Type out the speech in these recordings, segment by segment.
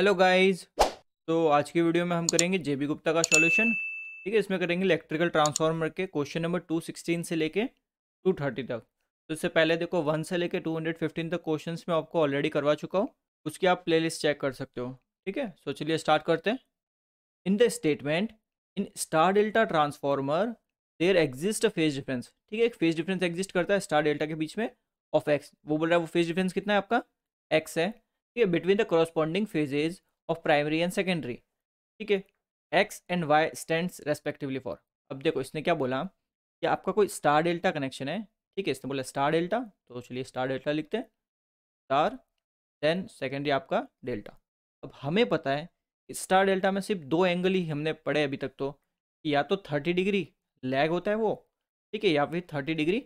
Hello guys तो आज की वीडियो में हम करेंगे जेबी गुप्ता का सॉल्यूशन ठीक है इसमें करेंगे इलेक्ट्रिकल ट्रांसफार्मर के क्वेश्चन नंबर 216 से लेके 230 तक तो इससे पहले देखो वन से लेके 215 तक क्वेश्चन में आपको ऑलरेडी करवा चुका हूँ उसकी आप प्लेलिस्ट चेक कर सकते हो ठीक है सो चलिए स्टार्ट करते हैं in the statement in star delta transformer there exist a phase difference ठीक है एक फेज डिफरेंस एग्जिस्ट करता है स्टार डेल्टा के बीच में ऑफ एक्स वो बोल रहा है वो फेज डिफरेंस कितना है आपका एक्स है ठीक है between the corresponding phases of primary and secondary ठीक है X and Y stand respectively for अब देखो इसने क्या बोला कि आपका कोई स्टार डेल्टा कनेक्शन है ठीक है इसने बोला स्टार डेल्टा तो चलिए स्टार डेल्टा लिखते हैं स्टार देन सेकेंडरी आपका डेल्टा अब हमें पता है कि स्टार डेल्टा में सिर्फ दो एंगल ही हमने पढ़े अभी तक तो कि या तो थर्टी डिग्री लैग होता है वो ठीक है या फिर थर्टी डिग्री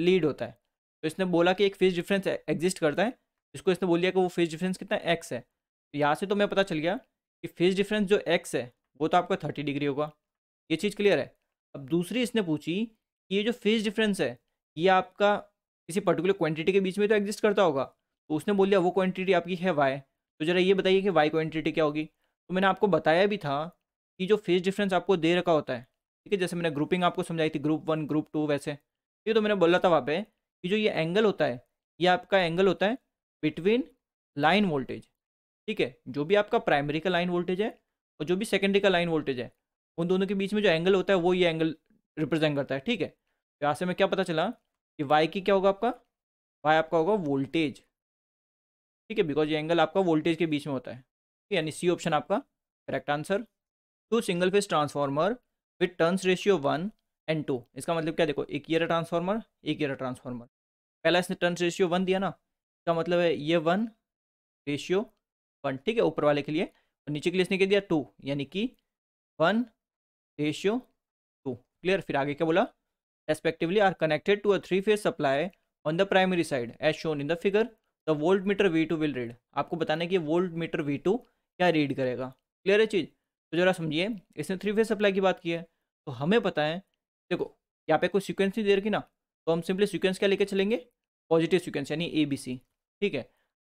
लीड होता है तो इसने बोला कि एक फेज डिफरेंस एग्जिस्ट करता है इसको इसने बोल दिया कि वो फेज डिफरेंस कितना एक्स है तो यहाँ से तो मैं पता चल गया कि फेज डिफरेंस जो एक्स है वो तो आपका थर्टी डिग्री होगा ये चीज़ क्लियर है अब दूसरी इसने पूछी कि ये जो फेज डिफरेंस है ये आपका किसी पर्टिकुलर क्वान्टिटी के बीच में तो एग्जिस्ट करता होगा तो उसने बोल दिया वो क्वान्टिटी आपकी है वाई तो ज़रा ये बताइए कि वाई क्वान्टिटी क्या होगी तो मैंने आपको बताया भी था कि जो फेज डिफरेंस आपको दे रखा होता है ठीक है जैसे मैंने ग्रुपिंग आपको समझाई थी ग्रुप वन ग्रुप टू वैसे ये तो मैंने बोला था वहाँ पे कि जो ये एंगल होता है ये आपका एंगल होता है बिटवीन लाइन वोल्टेज ठीक है जो भी आपका प्राइमरी का लाइन वोल्टेज है और जो भी सेकेंडरी का लाइन वोल्टेज है उन दोनों के बीच में जो एंगल होता है वो ये एंगल रिप्रेजेंट करता है ठीक है तो यहाँ से मैं क्या पता चला कि वाई की क्या होगा आपका वाई आपका होगा वोल्टेज ठीक है बिकॉज ये एंगल आपका वोल्टेज के बीच में होता है ठीक है यानी सी ऑप्शन आपका correct answer two single phase transformer with turns ratio one and two इसका मतलब क्या देखो एक ईयर ट्रांसफार्मर एक ईयर ट्रांसफार्मर पहला इसने टर्न्स रेशियो वन दिया ना इसका मतलब है ये वन रेशियो वन ठीक है ऊपर वाले के लिए और नीचे के लिए इसने कह दिया टू यानी कि वन रेशियो टू क्लियर फिर आगे क्या बोला respectively are connected to a three phase supply on the primary side as shown in the figure the voltmeter V two will read आपको बताना है कि वोल्ट मीटर वी टू क्या read करेगा क्लियर है चीज़ तो जरा समझिए इसने थ्री फेज सप्लाई की बात की है तो हमें पता है देखो यहाँ पे कोई सिक्वेंस नहीं दे रखी ना तो हम सिंपली सिक्वेंस क्या लेके चलेंगे पॉजिटिव सिक्वेंस यानी ए बी सी ठीक है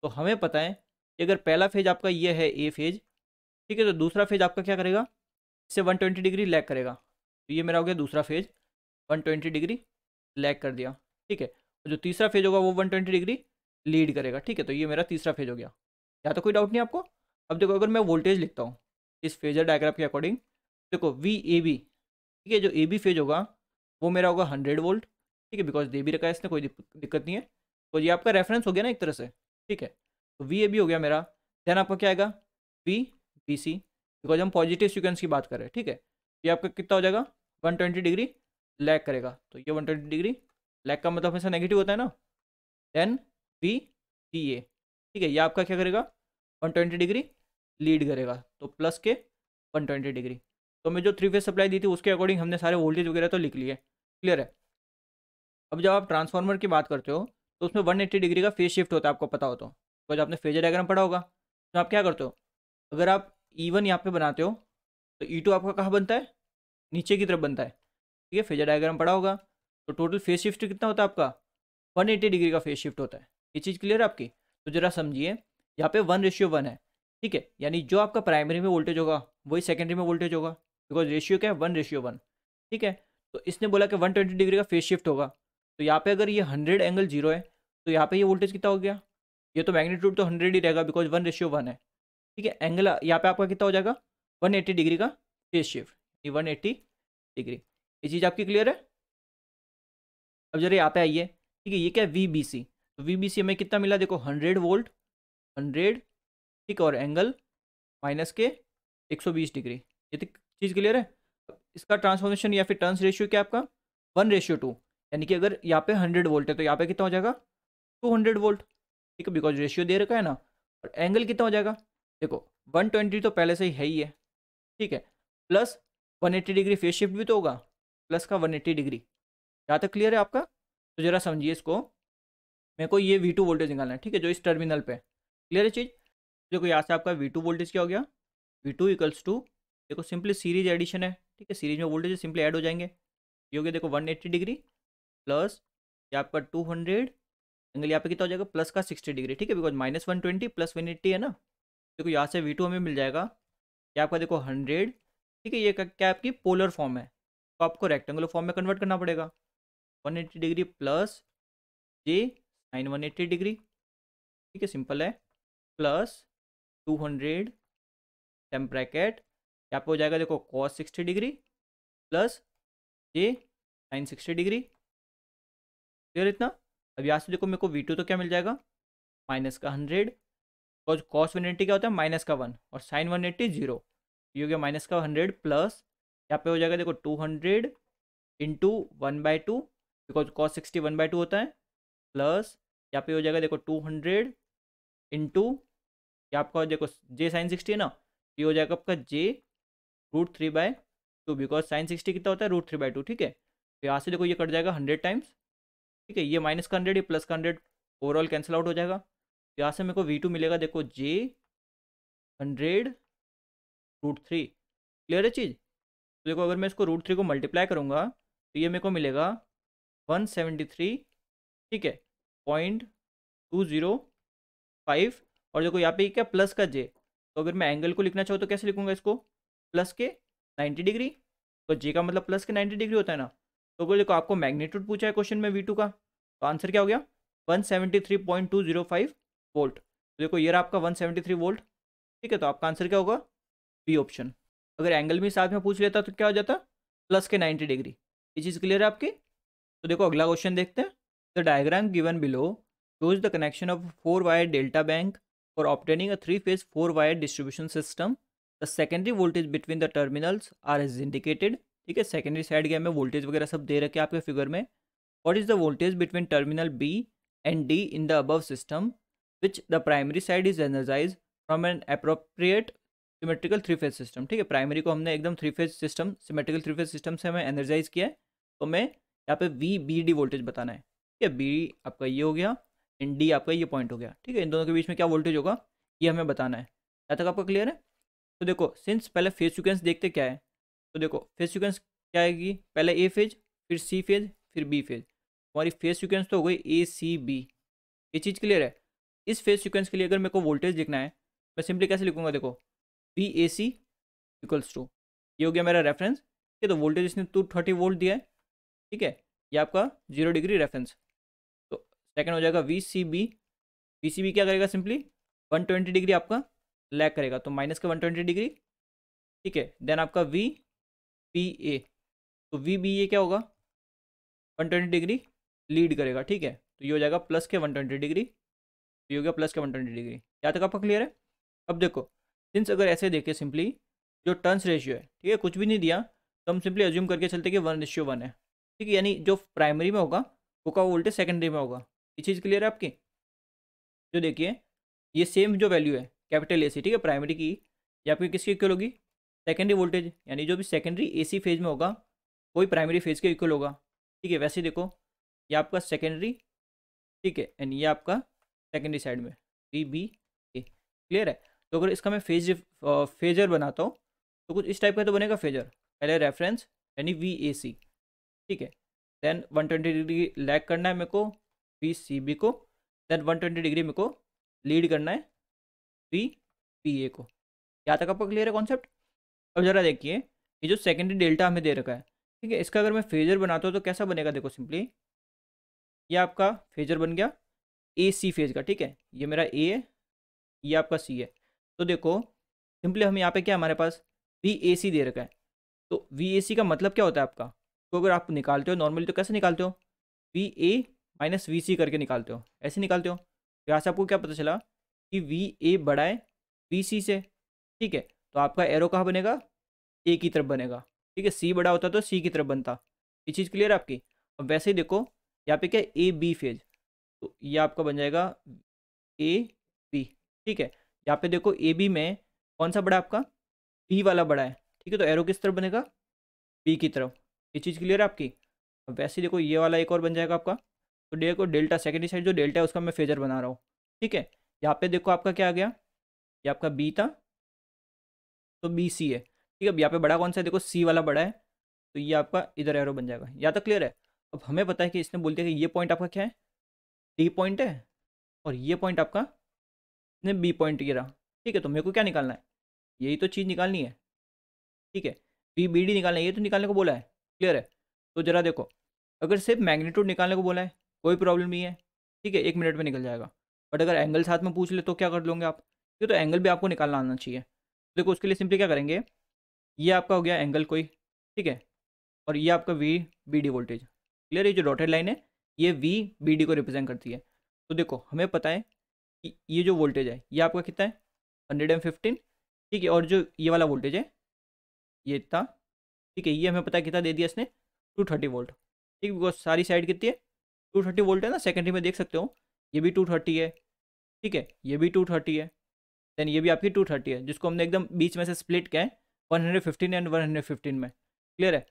तो हमें पता है कि अगर पहला फेज आपका ये है ए फेज ठीक है तो दूसरा फेज आपका क्या करेगा इससे 120 डिग्री लैग करेगा तो ये मेरा हो गया दूसरा फेज 120 डिग्री लैग कर दिया ठीक है और जो तीसरा फेज होगा वो 120 डिग्री लीड करेगा ठीक है तो ये मेरा तीसरा फेज हो गया या तो कोई डाउट नहीं आपको अब देखो अगर मैं वोल्टेज लिखता हूँ इस फेजर डायग्राफ के अकॉर्डिंग देखो वी ए बी ठीक है जो ए बी फेज होगा वो मेरा होगा हंड्रेड वोल्ट ठीक है बिकॉज दे भी रखा है इसने कोई दिक्कत नहीं है तो ये आपका रेफरेंस हो गया ना एक तरह से ठीक है तो वी ए बी हो गया मेरा देन आपका क्या आएगा वी बी सी बिकॉज हम पॉजिटिव सिक्वेंस की बात करें ठीक है ये आपका कितना हो जाएगा 120 डिग्री लैग करेगा तो ये 120 डिग्री लैग का मतलब हमेशा नेगेटिव होता है ना देन वी टी ए ठीक है ये आपका क्या करेगा 120 डिग्री लीड करेगा तो प्लस के 120 डिग्री तो मैं जो थ्री फेज सप्लाई दी थी उसके अकॉर्डिंग हमने सारे वोल्टेज वगैरह तो लिख लिए क्लियर है अब जब आप ट्रांसफार्मर की बात करते हो तो उसमें वन एट्टी डिग्री का फेज शिफ्ट होता है आपको पता हो तो बिकॉज तो आपने फेजर डायग्राम पढ़ा होगा तो आप क्या करते हो अगर आप ई e वन यहाँ पर बनाते हो तो ई e टू आपका कहाँ बनता है नीचे की तरफ बनता है ठीक है फेजर डायग्राम पड़ा होगा तो टोटल फेज शिफ्ट कितना होता है आपका 180 डिग्री का फेज शिफ्ट होता है ये चीज़ क्लियर है आपकी तो जरा समझिए यहाँ पे वन रेशियो वन है ठीक है यानी जो आपका प्राइमरी में वोल्टेज होगा वही सेकेंडरी में वोल्टेज होगा बिकॉज रेशियो क्या है वन रेशियो वन ठीक है तो इसने बोला कि वन डिग्री का फेज शिफ्ट होगा तो यहाँ पर अगर ये हंड्रेड एंगल जीरो है तो यहाँ पे ये वोल्टेज कितना हो गया ये तो मैग्नीट्यूड तो हंड्रेड ही रहेगा बिकॉज वन रेशियो वन है ठीक है एंगल यहाँ पे आपका कितना हो जाएगा वन एट्टी डिग्री का फेस शिफ्ट ये वन एट्टी डिग्री ये चीज़ आपकी क्लियर है अब जरा यहाँ पे आइए ठीक है ये क्या वी बी सी तो वी बी सी हमें कितना मिला देखो हंड्रेड वोल्ट हंड्रेड ठीक और एंगल माइनस के एक सौ बीस डिग्री ये तो चीज़ क्लियर है इसका ट्रांसफॉर्मेशन या फिर टर्न्स रेशियो क्या आपका वन रेशियो टू यानी कि अगर यहाँ पे हंड्रेड वोल्ट है तो यहाँ पे कितना हो जाएगा टू हंड्रेड वोल्ट ठीक है बिकॉज रेशियो दे रखा है ना और एंगल कितना हो जाएगा देखो वन ट्वेंटी तो पहले से ही है ही है ठीक है plus one eighty degree phase shift भी तो होगा प्लस का वन एट्टी डिग्री यहाँ तक क्लियर है आपका तो ज़रा समझिए इसको मेरे को ये वी टू वोल्टेज निकालना है ठीक है जो इस टर्मिनल पर क्लियर है चीज़ देखो यहाँ से आपका वी टू वोल्टेज क्या हो गया वी टू इक्वल्स टू देखो सिंपली सीरीज एडिशन है ठीक है सीरीज में वोल्टेज सिंपली ऐड हो जाएंगे ये हो गया देखो वन एट्टी डिग्री प्लस ये आपका टू हंड्रेड एंगल यहाँ पे कितना हो जाएगा प्लस का सिक्सटी डिग्री ठीक है because minus one twenty plus one eighty है ना देखो यहाँ से वी टू हमें मिल जाएगा ये आपका देखो हंड्रेड ठीक है ये क्या आपकी पोलर फॉर्म है तो आपको रेक्टेंगुलर फॉर्म में कन्वर्ट करना पड़ेगा one eighty degree plus J sine one eighty degree ठीक है सिंपल है plus two hundred times bracket यहाँ पे हो जाएगा देखो cos sixty degree plus J sine sixty degree clear इतना अब यहाँ से देखो मेरे को वी टू तो क्या मिल जाएगा माइनस का hundred because cos one eighty क्या होता है माइनस का वन और साइन वन एट्टी जीरो ये हो गया माइनस का हंड्रेड प्लस यहाँ पे हो जाएगा देखो two hundred into one by two because cos sixty one by two होता है प्लस यहाँ पे हो जाएगा देखो टू हंड्रेड इंटू ये आपका देखो जे साइन सिक्सटी है ना ये हो जाएगा आपका J root three by two because sine sixty कितना होता है रूट थ्री बाय टू ठीक है तो यहाँ से देखो ये कट जाएगा हंड्रेड टाइम्स ठीक है ये माइनस का हंड्रेड ये प्लस का हंड्रेड ओवरऑल कैंसिल आउट हो जाएगा यहाँ से मेरे को वी टू मिलेगा देखो J hundred root three clear है चीज़ तो देखो अगर मैं इसको रूट थ्री को मल्टीप्लाई करूँगा तो ये मेरे को मिलेगा वन सेवेंटी थ्री ठीक है पॉइंट टू ज़ीरो फाइव और देखो यहाँ पे क्या प्लस का जे तो अगर मैं एंगल को लिखना चाहूँ तो कैसे लिखूँगा इसको प्लस के नाइन्टी डिग्री तो जे का मतलब प्लस के नाइन्टी डिग्री होता है ना तो बोल देखो आपको मैग्नीट्यूड पूछा है क्वेश्चन में वी टू का तो आंसर क्या हो गया one seventy three point two zero five volt तो देखो ये रहा आपका वन सेवेंटी थ्री वोल्ट ठीक है तो आपका आंसर क्या होगा बी ऑप्शन अगर एंगल भी साथ में पूछ लेता तो क्या हो जाता प्लस के नाइन्टी डिग्री ये चीज़ क्लियर है आपकी तो देखो अगला क्वेश्चन देखते हैं the diagram given below shows the connection of four wire delta bank for obtaining a three phase four wire distribution system the secondary voltage between the terminals are is indicated ठीक है secondary side gap में voltage वगैरह सब दे रखे आपके figure में what is the voltage between terminal B and D in the above system which the primary side is energise from an appropriate symmetrical three phase system ठीक है primary को हमने एकदम three phase system symmetrical three phase system से हमें energise किया है तो हमें यहाँ पे वी बी डी वोल्टेज बताना है ठीक है बी आपका ये हो गया एंड डी आपका ये पॉइंट हो गया ठीक है इन दोनों के बीच में क्या वोल्टेज होगा ये हमें बताना है यहाँ तक आपका क्लियर है तो देखो सिंस पहले फेज सिक्वेंस देखते क्या है तो देखो फेज सिक्वेंस क्या आएगी पहले ए फेज फिर सी फेज फिर बी फेज हमारी फेज सिक्वेंस तो हो गई ए सी बी ये चीज़ क्लियर है इस फेज सिक्वेंस के लिए अगर मेरे को वोल्टेज लिखना है मैं सिंपली कैसे लिखूंगा देखो B A C equals to ये हो गया मेरा रेफरेंस ठीक है तो वोल्टेज इसने टू थर्टी वोल्ट दिया है ठीक है ये आपका जीरो डिग्री रेफरेंस तो सेकेंड हो जाएगा V C B V C B क्या करेगा सिंपली वन ट्वेंटी डिग्री आपका लैग करेगा तो माइनस का वन ट्वेंटी डिग्री ठीक है देन आपका वी पी ए तो वी बी ए क्या होगा वन ट्वेंटी डिग्री लीड करेगा ठीक है तो ये हो जाएगा प्लस के वन ट्वेंटी डिग्री तो ये हो गया प्लस के वन ट्वेंटी डिग्री यहाँ तक आपका क्लियर है अब देखो सिंस अगर ऐसे देखें सिंपली जो टर्न्स रेशियो है ठीक है कुछ भी नहीं दिया तो हम सिंपली एज्यूम करके चलते कि वन रेशियो वन है ठीक है यानी जो प्राइमरी में होगा वो का वोल्टेज सेकेंडरी में होगा ये चीज़ क्लियर है आपकी जो तो देखिए ये सेम जो वैल्यू है कैपिटल ए सी ठीक है प्राइमरी की या आपकी किसकी इक्वल होगी सेकेंडरी वोल्टेज यानी जो भी सेकेंडरी एसी फेज में होगा वही प्राइमरी फेज के इक्वल होगा ठीक है वैसे देखो ये आपका सेकेंडरी ठीक है यानी ये आपका सेकेंडरी साइड में बी बी ए क्लियर है तो अगर इसका मैं फेज फेजर बनाता हूँ तो कुछ इस टाइप का तो बनेगा फेजर पहले रेफरेंस यानी वी ए सी ठीक है देन 120 डिग्री लैग करना है मेरे को बी सी बी को देन 120 डिग्री मेरे को लीड करना है बी पी ए को यहाँ तक आपका क्लियर है कॉन्सेप्ट अब ज़रा देखिए ये जो सेकेंडरी डेल्टा हमें दे रखा है ठीक है इसका अगर मैं फेजर बनाता हूँ तो कैसा बनेगा देखो सिंपली ये आपका फेजर बन गया ए सी फेज का ठीक है ये मेरा ए है ये आपका सी है तो देखो सिंपली हम यहाँ पे क्या हमारे पास वी ए सी दे रखा है तो वी ए सी का मतलब क्या होता है आपका तो अगर आप निकालते हो नॉर्मली तो कैसे निकालते हो V A minus V C करके निकालते हो ऐसे निकालते हो तो यहाँ से आपको क्या पता चला कि वी ए बड़ा है वी सी से ठीक है तो आपका एरो कहाँ बनेगा ए की तरफ बनेगा ठीक है सी बड़ा होता तो सी की तरफ बनता ये चीज़ क्लियर आपकी अब वैसे ही देखो यहाँ पे क्या ए बी फेज तो ये आपका बन जाएगा ए बी ठीक है यहाँ पे देखो ए बी में कौन सा बड़ा आपका बी वाला बड़ा है ठीक है तो एरो किस तरफ बनेगा बी की तरफ ये चीज़ क्लियर है आपकी अब वैसे देखो ये वाला एक और बन जाएगा आपका तो देखो डेल्टा सेकेंडरी साइड जो डेल्टा है उसका मैं फेजर बना रहा हूँ ठीक है यहाँ पे देखो आपका क्या आ गया ये आपका बी था तो बी सी है ठीक है अब यहाँ पे बड़ा कौन सा है देखो सी वाला बड़ा है तो ये आपका इधर एरो बन जाएगा या तो क्लियर है अब हमें पता है कि इसने बोल दिया कि ये पॉइंट आपका क्या है डी पॉइंट है और ये पॉइंट आपका इसने बी पॉइंट गिरा ठीक है तो मेरे को क्या निकालना है यही तो चीज़ निकालनी है ठीक है बी बी डी निकालना है ये तो निकालने को बोला है क्लियर है तो ज़रा देखो अगर सिर्फ मैग्नीट्यूड निकालने को बोला है कोई प्रॉब्लम नहीं है ठीक है एक मिनट में निकल जाएगा बट अगर एंगल साथ में पूछ ले तो क्या कर लोगे आप ये तो एंगल भी आपको निकालना आना चाहिए देखो उसके लिए सिंपली क्या करेंगे ये आपका हो गया एंगल कोई ठीक है और ये आपका V B D voltage clear ये जो डॉटेड लाइन है ये वी बी डी को रिप्रेजेंट करती है तो देखो हमें पता है कि ये जो वोल्टेज है ये आपका कितना है हंड्रेड एंड फिफ्टीन ठीक है और जो ये वाला वोल्टेज है ये इतना ठीक है ये हमें पता है कितना दे दिया इसने टू थर्टी वोल्ट ठीक है बिकॉज सारी साइड कितनी है टू थर्टी वोल्ट है ना सेकेंडरी में देख सकते हो ये भी टू थर्टी है ठीक है ये भी टू थर्टी है देन ये भी आपकी टू थर्टी है जिसको हमने एकदम बीच में से स्प्लिट किया है one hundred fifteen and one hundred fifteen में क्लियर है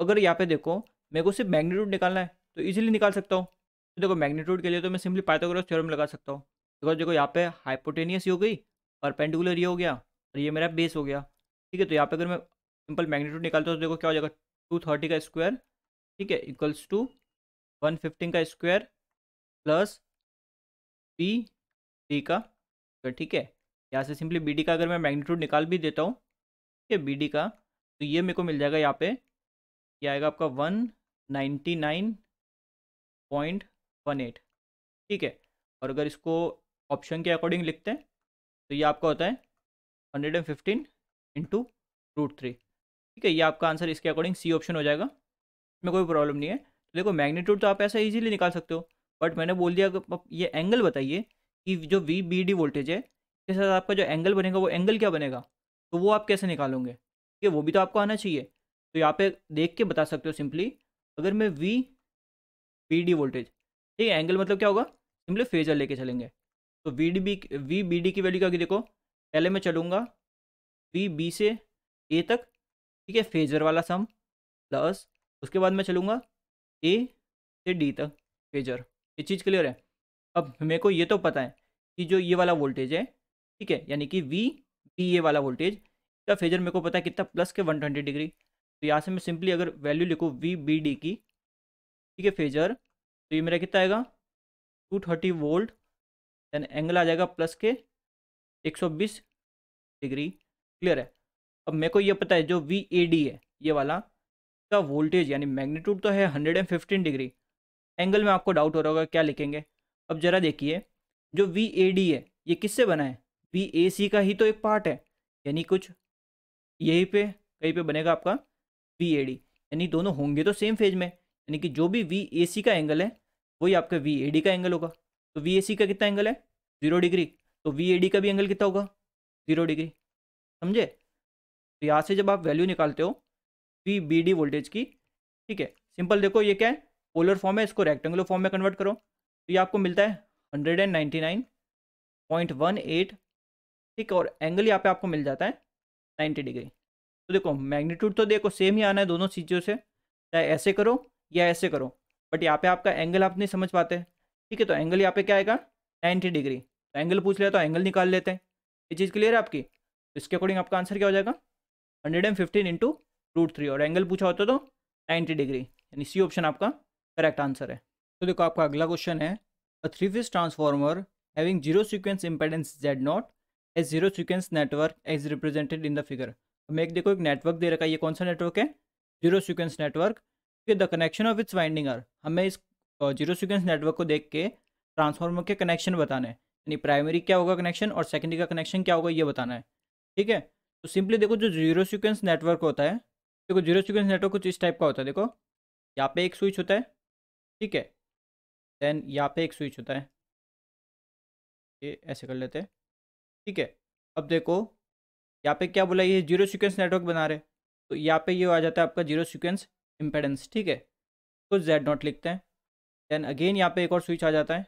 अगर यहाँ पे देखो मेरे को सिर्फ मैग्नीट्यूड निकालना है तो ईजिली निकाल सकता हूँ तो देखो मैग्नीट्यूड के लिए तो मैं सिंपली पाइथागोरस थ्योरम लगा सकता हूँ देखो तो देखो यहाँ पे हाइपोटेनियस हो गई और पेंडिकुलर ये हो गया और ये मेरा बेस हो गया ठीक है तो यहाँ पे अगर मैं सिंपल मैग्नीट्यूड निकालता हूँ तो देखो क्या हो जाएगा टू थर्टी का स्क्वायर ठीक है इक्वल्स टू वन फिफ्टीन का स्क्वायर प्लस पी डी का ठीक है यहाँ से सिंपली बी का अगर मैं मैग्नीट्यूड निकाल भी देता हूँ ठीक है बी का तो ये मेरे को मिल जाएगा यहाँ पे ये आएगा आपका one ninety nine point one eight ठीक है और अगर इसको ऑप्शन के अकॉर्डिंग लिखते हैं तो ये आपका होता है hundred and fifteen into root three ठीक है ये आपका आंसर इसके अकॉर्डिंग सी ऑप्शन हो जाएगा इसमें कोई प्रॉब्लम नहीं है तो देखो मैग्नीट्यूड तो आप ऐसा इजीली निकाल सकते हो बट मैंने बोल दिया आप ये एंगल बताइए कि जो वी बी डी वोल्टेज है के साथ आपका जो एंगल बनेगा वो एंगल क्या बनेगा तो वो आप कैसे निकालोगे ठीक है वो भी तो आपको आना चाहिए तो यहाँ पे देख के बता सकते हो सिंपली अगर मैं वी बी डी वोल्टेज ठीक है एंगल मतलब क्या होगा सिंपली फेजर लेके चलेंगे तो V D B V B D की वैल्यू क्या होगी देखो पहले मैं चलूँगा वी बी से ए तक ठीक है फेजर वाला सम प्लस उसके बाद मैं चलूँगा ए से डी तक फेजर ये चीज़ क्लियर है अब मेरे को ये तो पता है कि जो ये वाला वोल्टेज है ठीक है यानी कि वी बी ए वाला वोल्टेज इसका फेजर मेरे को पता है कितना प्लस के 120 डिग्री तो यहाँ से मैं सिंपली अगर वैल्यू लिखूँ वी बी डी की ठीक है फेजर तो ये मेरा कितना आएगा 230 वोल्ट देन एंगल आ जाएगा प्लस के 120 डिग्री क्लियर है अब मेरे को ये पता है जो वी ए डी है ये वाला का वोल्टेज यानी मैग्नीट्यूड तो है फिफ्टीन डिग्री एंगल में आपको डाउट हो रहा होगा क्या लिखेंगे अब ज़रा देखिए जो वी ए डी है ये किससे बना है बी ए सी का ही तो एक पार्ट है यानी कुछ यही पे कहीं पे बनेगा आपका बी ए डी यानी दोनों होंगे तो सेम फेज में यानी कि जो भी वी ए सी का एंगल है वही आपका वी ए डी का एंगल होगा तो वी ए सी का कितना एंगल है जीरो डिग्री तो वी ए डी का भी एंगल कितना होगा जीरो डिग्री समझे तो यहाँ से जब आप वैल्यू निकालते हो वी बी डी वोल्टेज की ठीक है सिंपल देखो ये क्या है पोलर फॉर्म है इसको रेक्टेंगुलर फॉर्म में कन्वर्ट करो तो ये आपको मिलता है hundred and ninety nine point one eight ठीक है और एंगल यहाँ पे आपको मिल जाता है नाइन्टी डिग्री तो देखो मैग्नीट्यूड तो देखो सेम ही आना है दोनों चीज़ों से चाहे ऐसे करो या ऐसे करो बट यहाँ पे आपका एंगल आप नहीं समझ पाते ठीक है तो एंगल यहाँ पे क्या आएगा नाइन्टी डिग्री तो एंगल पूछ लिया तो एंगल निकाल लेते हैं ये चीज़ क्लियर है आपकी तो इसके अकॉर्डिंग आपका आंसर क्या हो जाएगा hundred and fifteen into root three और एंगल पूछा होता तो नाइन्टी तो डिग्री यानी सी ऑप्शन आपका करेक्ट आंसर है तो देखो आपका अगला क्वेश्चन है a three phase transformer having zero sequence impedance Z nought a zero sequence network as represented in the figure हमें एक देखो एक नेटवर्क दे रखा है ये कौन सा नेटवर्क है zero sequence network the connection of its winding are हमें इस जीरो सिक्वेंस नेटवर्क को देख के ट्रांसफॉर्मर के कनेक्शन बताना है यानी प्राइमरी क्या होगा कनेक्शन और सेकेंडरी का कनेक्शन क्या होगा ये बताना है ठीक है तो सिंपली देखो जो जीरो सिक्वेंस नेटवर्क होता है देखो जीरो सिक्वेंस नेटवर्क कुछ इस टाइप का होता है देखो यहाँ पे एक स्विच होता है ठीक है देन यहाँ पे एक स्विच होता है ये ऐसे कर लेते हैं ठीक है अब देखो यहाँ पे क्या बोला ये जीरो सिक्वेंस नेटवर्क बना रहे तो यहाँ पे ये आ जाता है आपका जीरो सिक्वेंस इम्पेडेंस ठीक है तो जेड नॉट लिखते हैं देन अगेन यहाँ पे एक और स्विच आ जाता है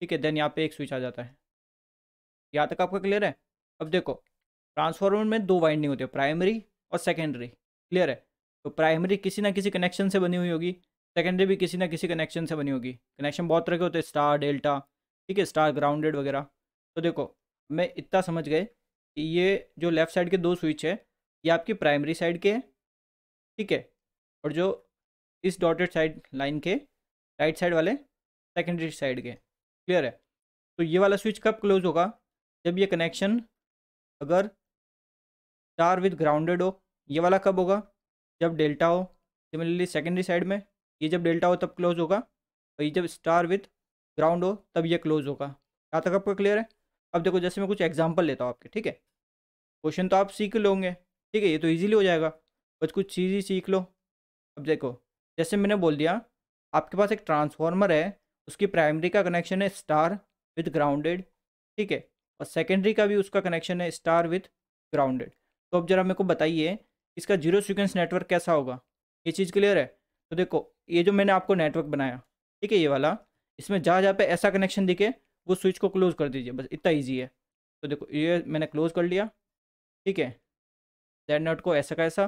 ठीक है देन यहाँ पे एक स्विच आ जाता है यहाँ तक आपका क्लियर है अब देखो ट्रांसफॉर्मर में दो वाइंडिंग होती है प्राइमरी और सेकेंडरी क्लियर है तो प्राइमरी किसी ना किसी कनेक्शन से बनी हुई होगी सेकेंडरी भी किसी ना किसी कनेक्शन से बनी होगी कनेक्शन बहुत तरह के होते हैं स्टार डेल्टा ठीक है स्टार ग्राउंडेड वगैरह तो देखो मैं इतना समझ गए कि ये जो लेफ़्ट साइड के दो स्विच है ये आपकी प्राइमरी साइड के हैं ठीक है और जो इस डॉटेड साइड लाइन के राइट साइड वाले सेकेंडरी साइड के क्लियर है तो ये वाला स्विच कब क्लोज होगा जब ये कनेक्शन अगर स्टार विथ ग्राउंडेड हो ये वाला कब होगा जब डेल्टा हो सिमिलरली सेकेंडरी साइड में ये जब डेल्टा हो तब क्लोज होगा और ये जब स्टार विथ ग्राउंड हो तब ये क्लोज होगा यहाँ तक आपका क्लियर है अब देखो जैसे मैं कुछ एग्जाम्पल लेता हूँ आपके ठीक है क्वेश्चन तो आप सीख लोगे ठीक है ये तो ईजिली हो जाएगा बस कुछ चीज़ ही सीख लो अब देखो जैसे मैंने बोल दिया आपके पास एक ट्रांसफार्मर है उसकी प्राइमरी का कनेक्शन है स्टार विथ ग्राउंडेड ठीक है और सेकेंडरी का भी उसका कनेक्शन है स्टार विथ ग्राउंडेड तो अब जरा मेरे को बताइए इसका जीरो सिक्वेंस नेटवर्क कैसा होगा ये चीज़ क्लियर है तो देखो ये जो मैंने आपको नेटवर्क बनाया ठीक है ये वाला इसमें जहाँ जहाँ पे ऐसा कनेक्शन दिखे वो स्विच को क्लोज़ कर दीजिए बस इतना ईजी है तो देखो ये मैंने क्लोज़ कर लिया ठीक है देन नट को ऐसा का ऐसा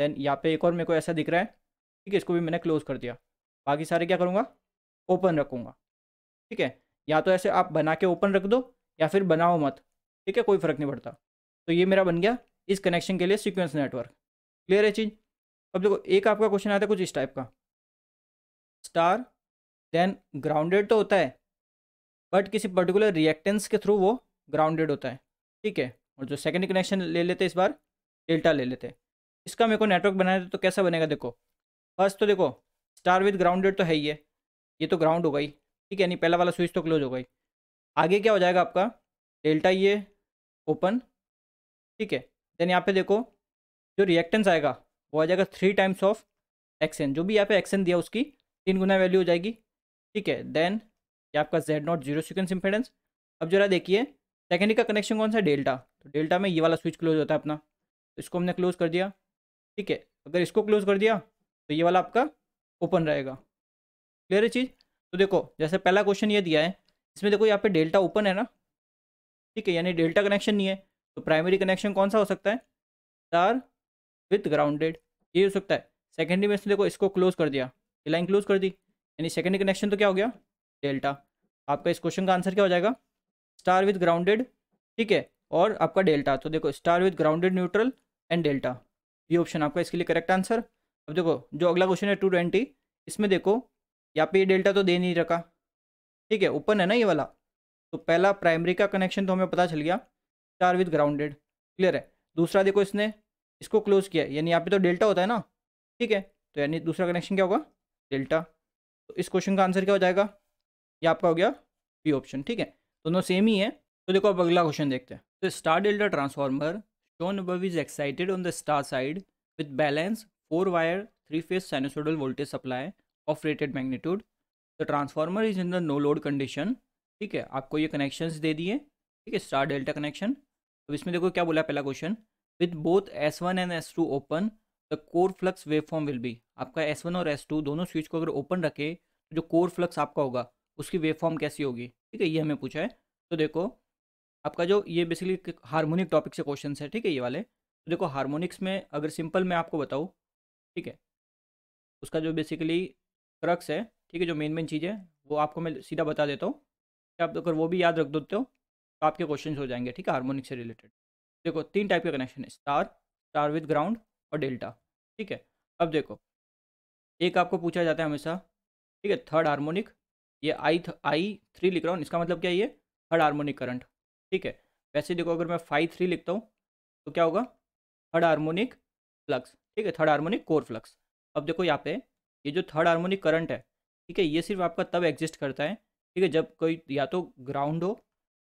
देन यहाँ पे एक और मेरे को ऐसा दिख रहा है ठीक है इसको भी मैंने क्लोज़ कर दिया बाकी सारे क्या करूँगा ओपन रखूँगा ठीक है या तो ऐसे आप बना के ओपन रख दो या फिर बनाओ मत ठीक है कोई फ़र्क नहीं पड़ता तो ये मेरा बन गया इस कनेक्शन के लिए सिक्वेंस नेटवर्क क्लियर है चीज़ अब देखो एक आपका क्वेश्चन आता है कुछ इस टाइप का स्टार देन ग्राउंडेड तो होता है बट किसी पर्टिकुलर रिएक्टेंस के थ्रू वो ग्राउंडेड होता है ठीक है और जो सेकेंड कनेक्शन ले लेते इस बार डेल्टा ले लेते इसका मेरे को नेटवर्क बनाया तो कैसा बनेगा देखो फर्स्ट तो देखो स्टार विद ग्राउंडेड तो है ही है ये तो ग्राउंड हो गई ठीक है नहीं पहला वाला स्विच तो क्लोज हो गई आगे क्या हो जाएगा आपका डेल्टा ये ओपन ठीक है देन यहाँ पे देखो जो रिएक्टेंस आएगा वो आ जाएगा थ्री टाइम्स ऑफ एक्सन जो भी यहाँ पे एक्सन दिया उसकी तीन गुना वैल्यू हो जाएगी ठीक है देन ये आपका Z nought zero sequence impedance अब जरा देखिए सेकेंडरी का कनेक्शन कौन सा डेल्टा तो डेल्टा में ये वाला स्विच क्लोज होता है अपना तो इसको हमने क्लोज कर दिया ठीक है अगर इसको क्लोज कर दिया तो ये वाला आपका ओपन रहेगा क्लियर है चीज़ तो देखो जैसे पहला क्वेश्चन ये दिया है इसमें देखो यहाँ पे डेल्टा ओपन है ना ठीक है यानी डेल्टा कनेक्शन नहीं है तो प्राइमरी कनेक्शन कौन सा हो सकता है स्टार विथ ग्राउंडेड ये हो सकता है सेकेंडरी में इसमें देखो इसको क्लोज कर दिया ये लाइन क्लोज कर दी यानी सेकेंडरी कनेक्शन तो क्या हो गया डेल्टा आपका इस क्वेश्चन का आंसर क्या हो जाएगा स्टार विद ग्राउंडेड ठीक है और आपका डेल्टा तो देखो star with grounded neutral and delta ये ऑप्शन आपका इसके लिए करेक्ट आंसर अब देखो जो अगला क्वेश्चन है टू ट्वेंटी इसमें देखो यहाँ पे ये डेल्टा तो दे नहीं रखा ठीक है ओपन है ना ये वाला तो पहला प्राइमरी का कनेक्शन तो हमें पता चल गया स्टार विद ग्राउंडेड क्लियर है दूसरा देखो इसने इसको क्लोज किया यानी यहाँ पे तो डेल्टा होता है ना ठीक है तो यानी दूसरा कनेक्शन क्या होगा डेल्टा तो इस क्वेश्चन का आंसर क्या हो जाएगा ये आपका हो गया बी ऑप्शन ठीक है दोनों सेम ही है तो देखो अब अगला क्वेश्चन देखते हैं the star delta transformer shown above is excited on the star side with balance four wire three phase sinusoidal voltage supply of rated magnitude the transformer is in the no load condition ठीक है आपको ये connections दे दिए ठीक है star delta connection अब इसमें देखो क्या बोला पहला question with both S one and S two open the core flux waveform will be आपका एस वन और एस टू दोनों स्विच को अगर ओपन रखे तो जो कोर फ्लक्स आपका होगा उसकी वेव फॉर्म कैसी होगी ठीक है ये हमें पूछा है तो देखो आपका जो ये बेसिकली हारमोनिक टॉपिक से क्वेश्चन है ठीक है ये वाले तो देखो हारमोनिक्स में अगर सिंपल मैं आपको बताऊँ ठीक है उसका जो बेसिकली क्रक्स है ठीक है जो मेन मेन चीज़ है वो आपको मैं सीधा बता देता हूँ आप अगर वो भी याद रख देते हो तो आपके क्वेश्चन हो जाएंगे ठीक है हारमोनिक से रिलेटेड देखो तीन टाइप के कनेक्शन है स्टार स्टार विद ग्राउंड और डेल्टा ठीक है अब देखो एक आपको पूछा जाता है हमेशा ठीक है थर्ड हारमोनिक ये आई आई थ्री लिख रहा हूँ इसका मतलब क्या है ये थर्ड हारमोनिक करंट ठीक है वैसे देखो अगर मैं फाइव थ्री लिखता हूँ तो क्या होगा थर्ड हारमोनिक फ्लक्स ठीक है थर्ड हारमोनिक कोर फ्लक्स अब देखो यहाँ पे ये जो थर्ड हारमोनिक करंट है ठीक है ये सिर्फ आपका तब एग्जिस्ट करता है ठीक है जब कोई या तो ग्राउंड हो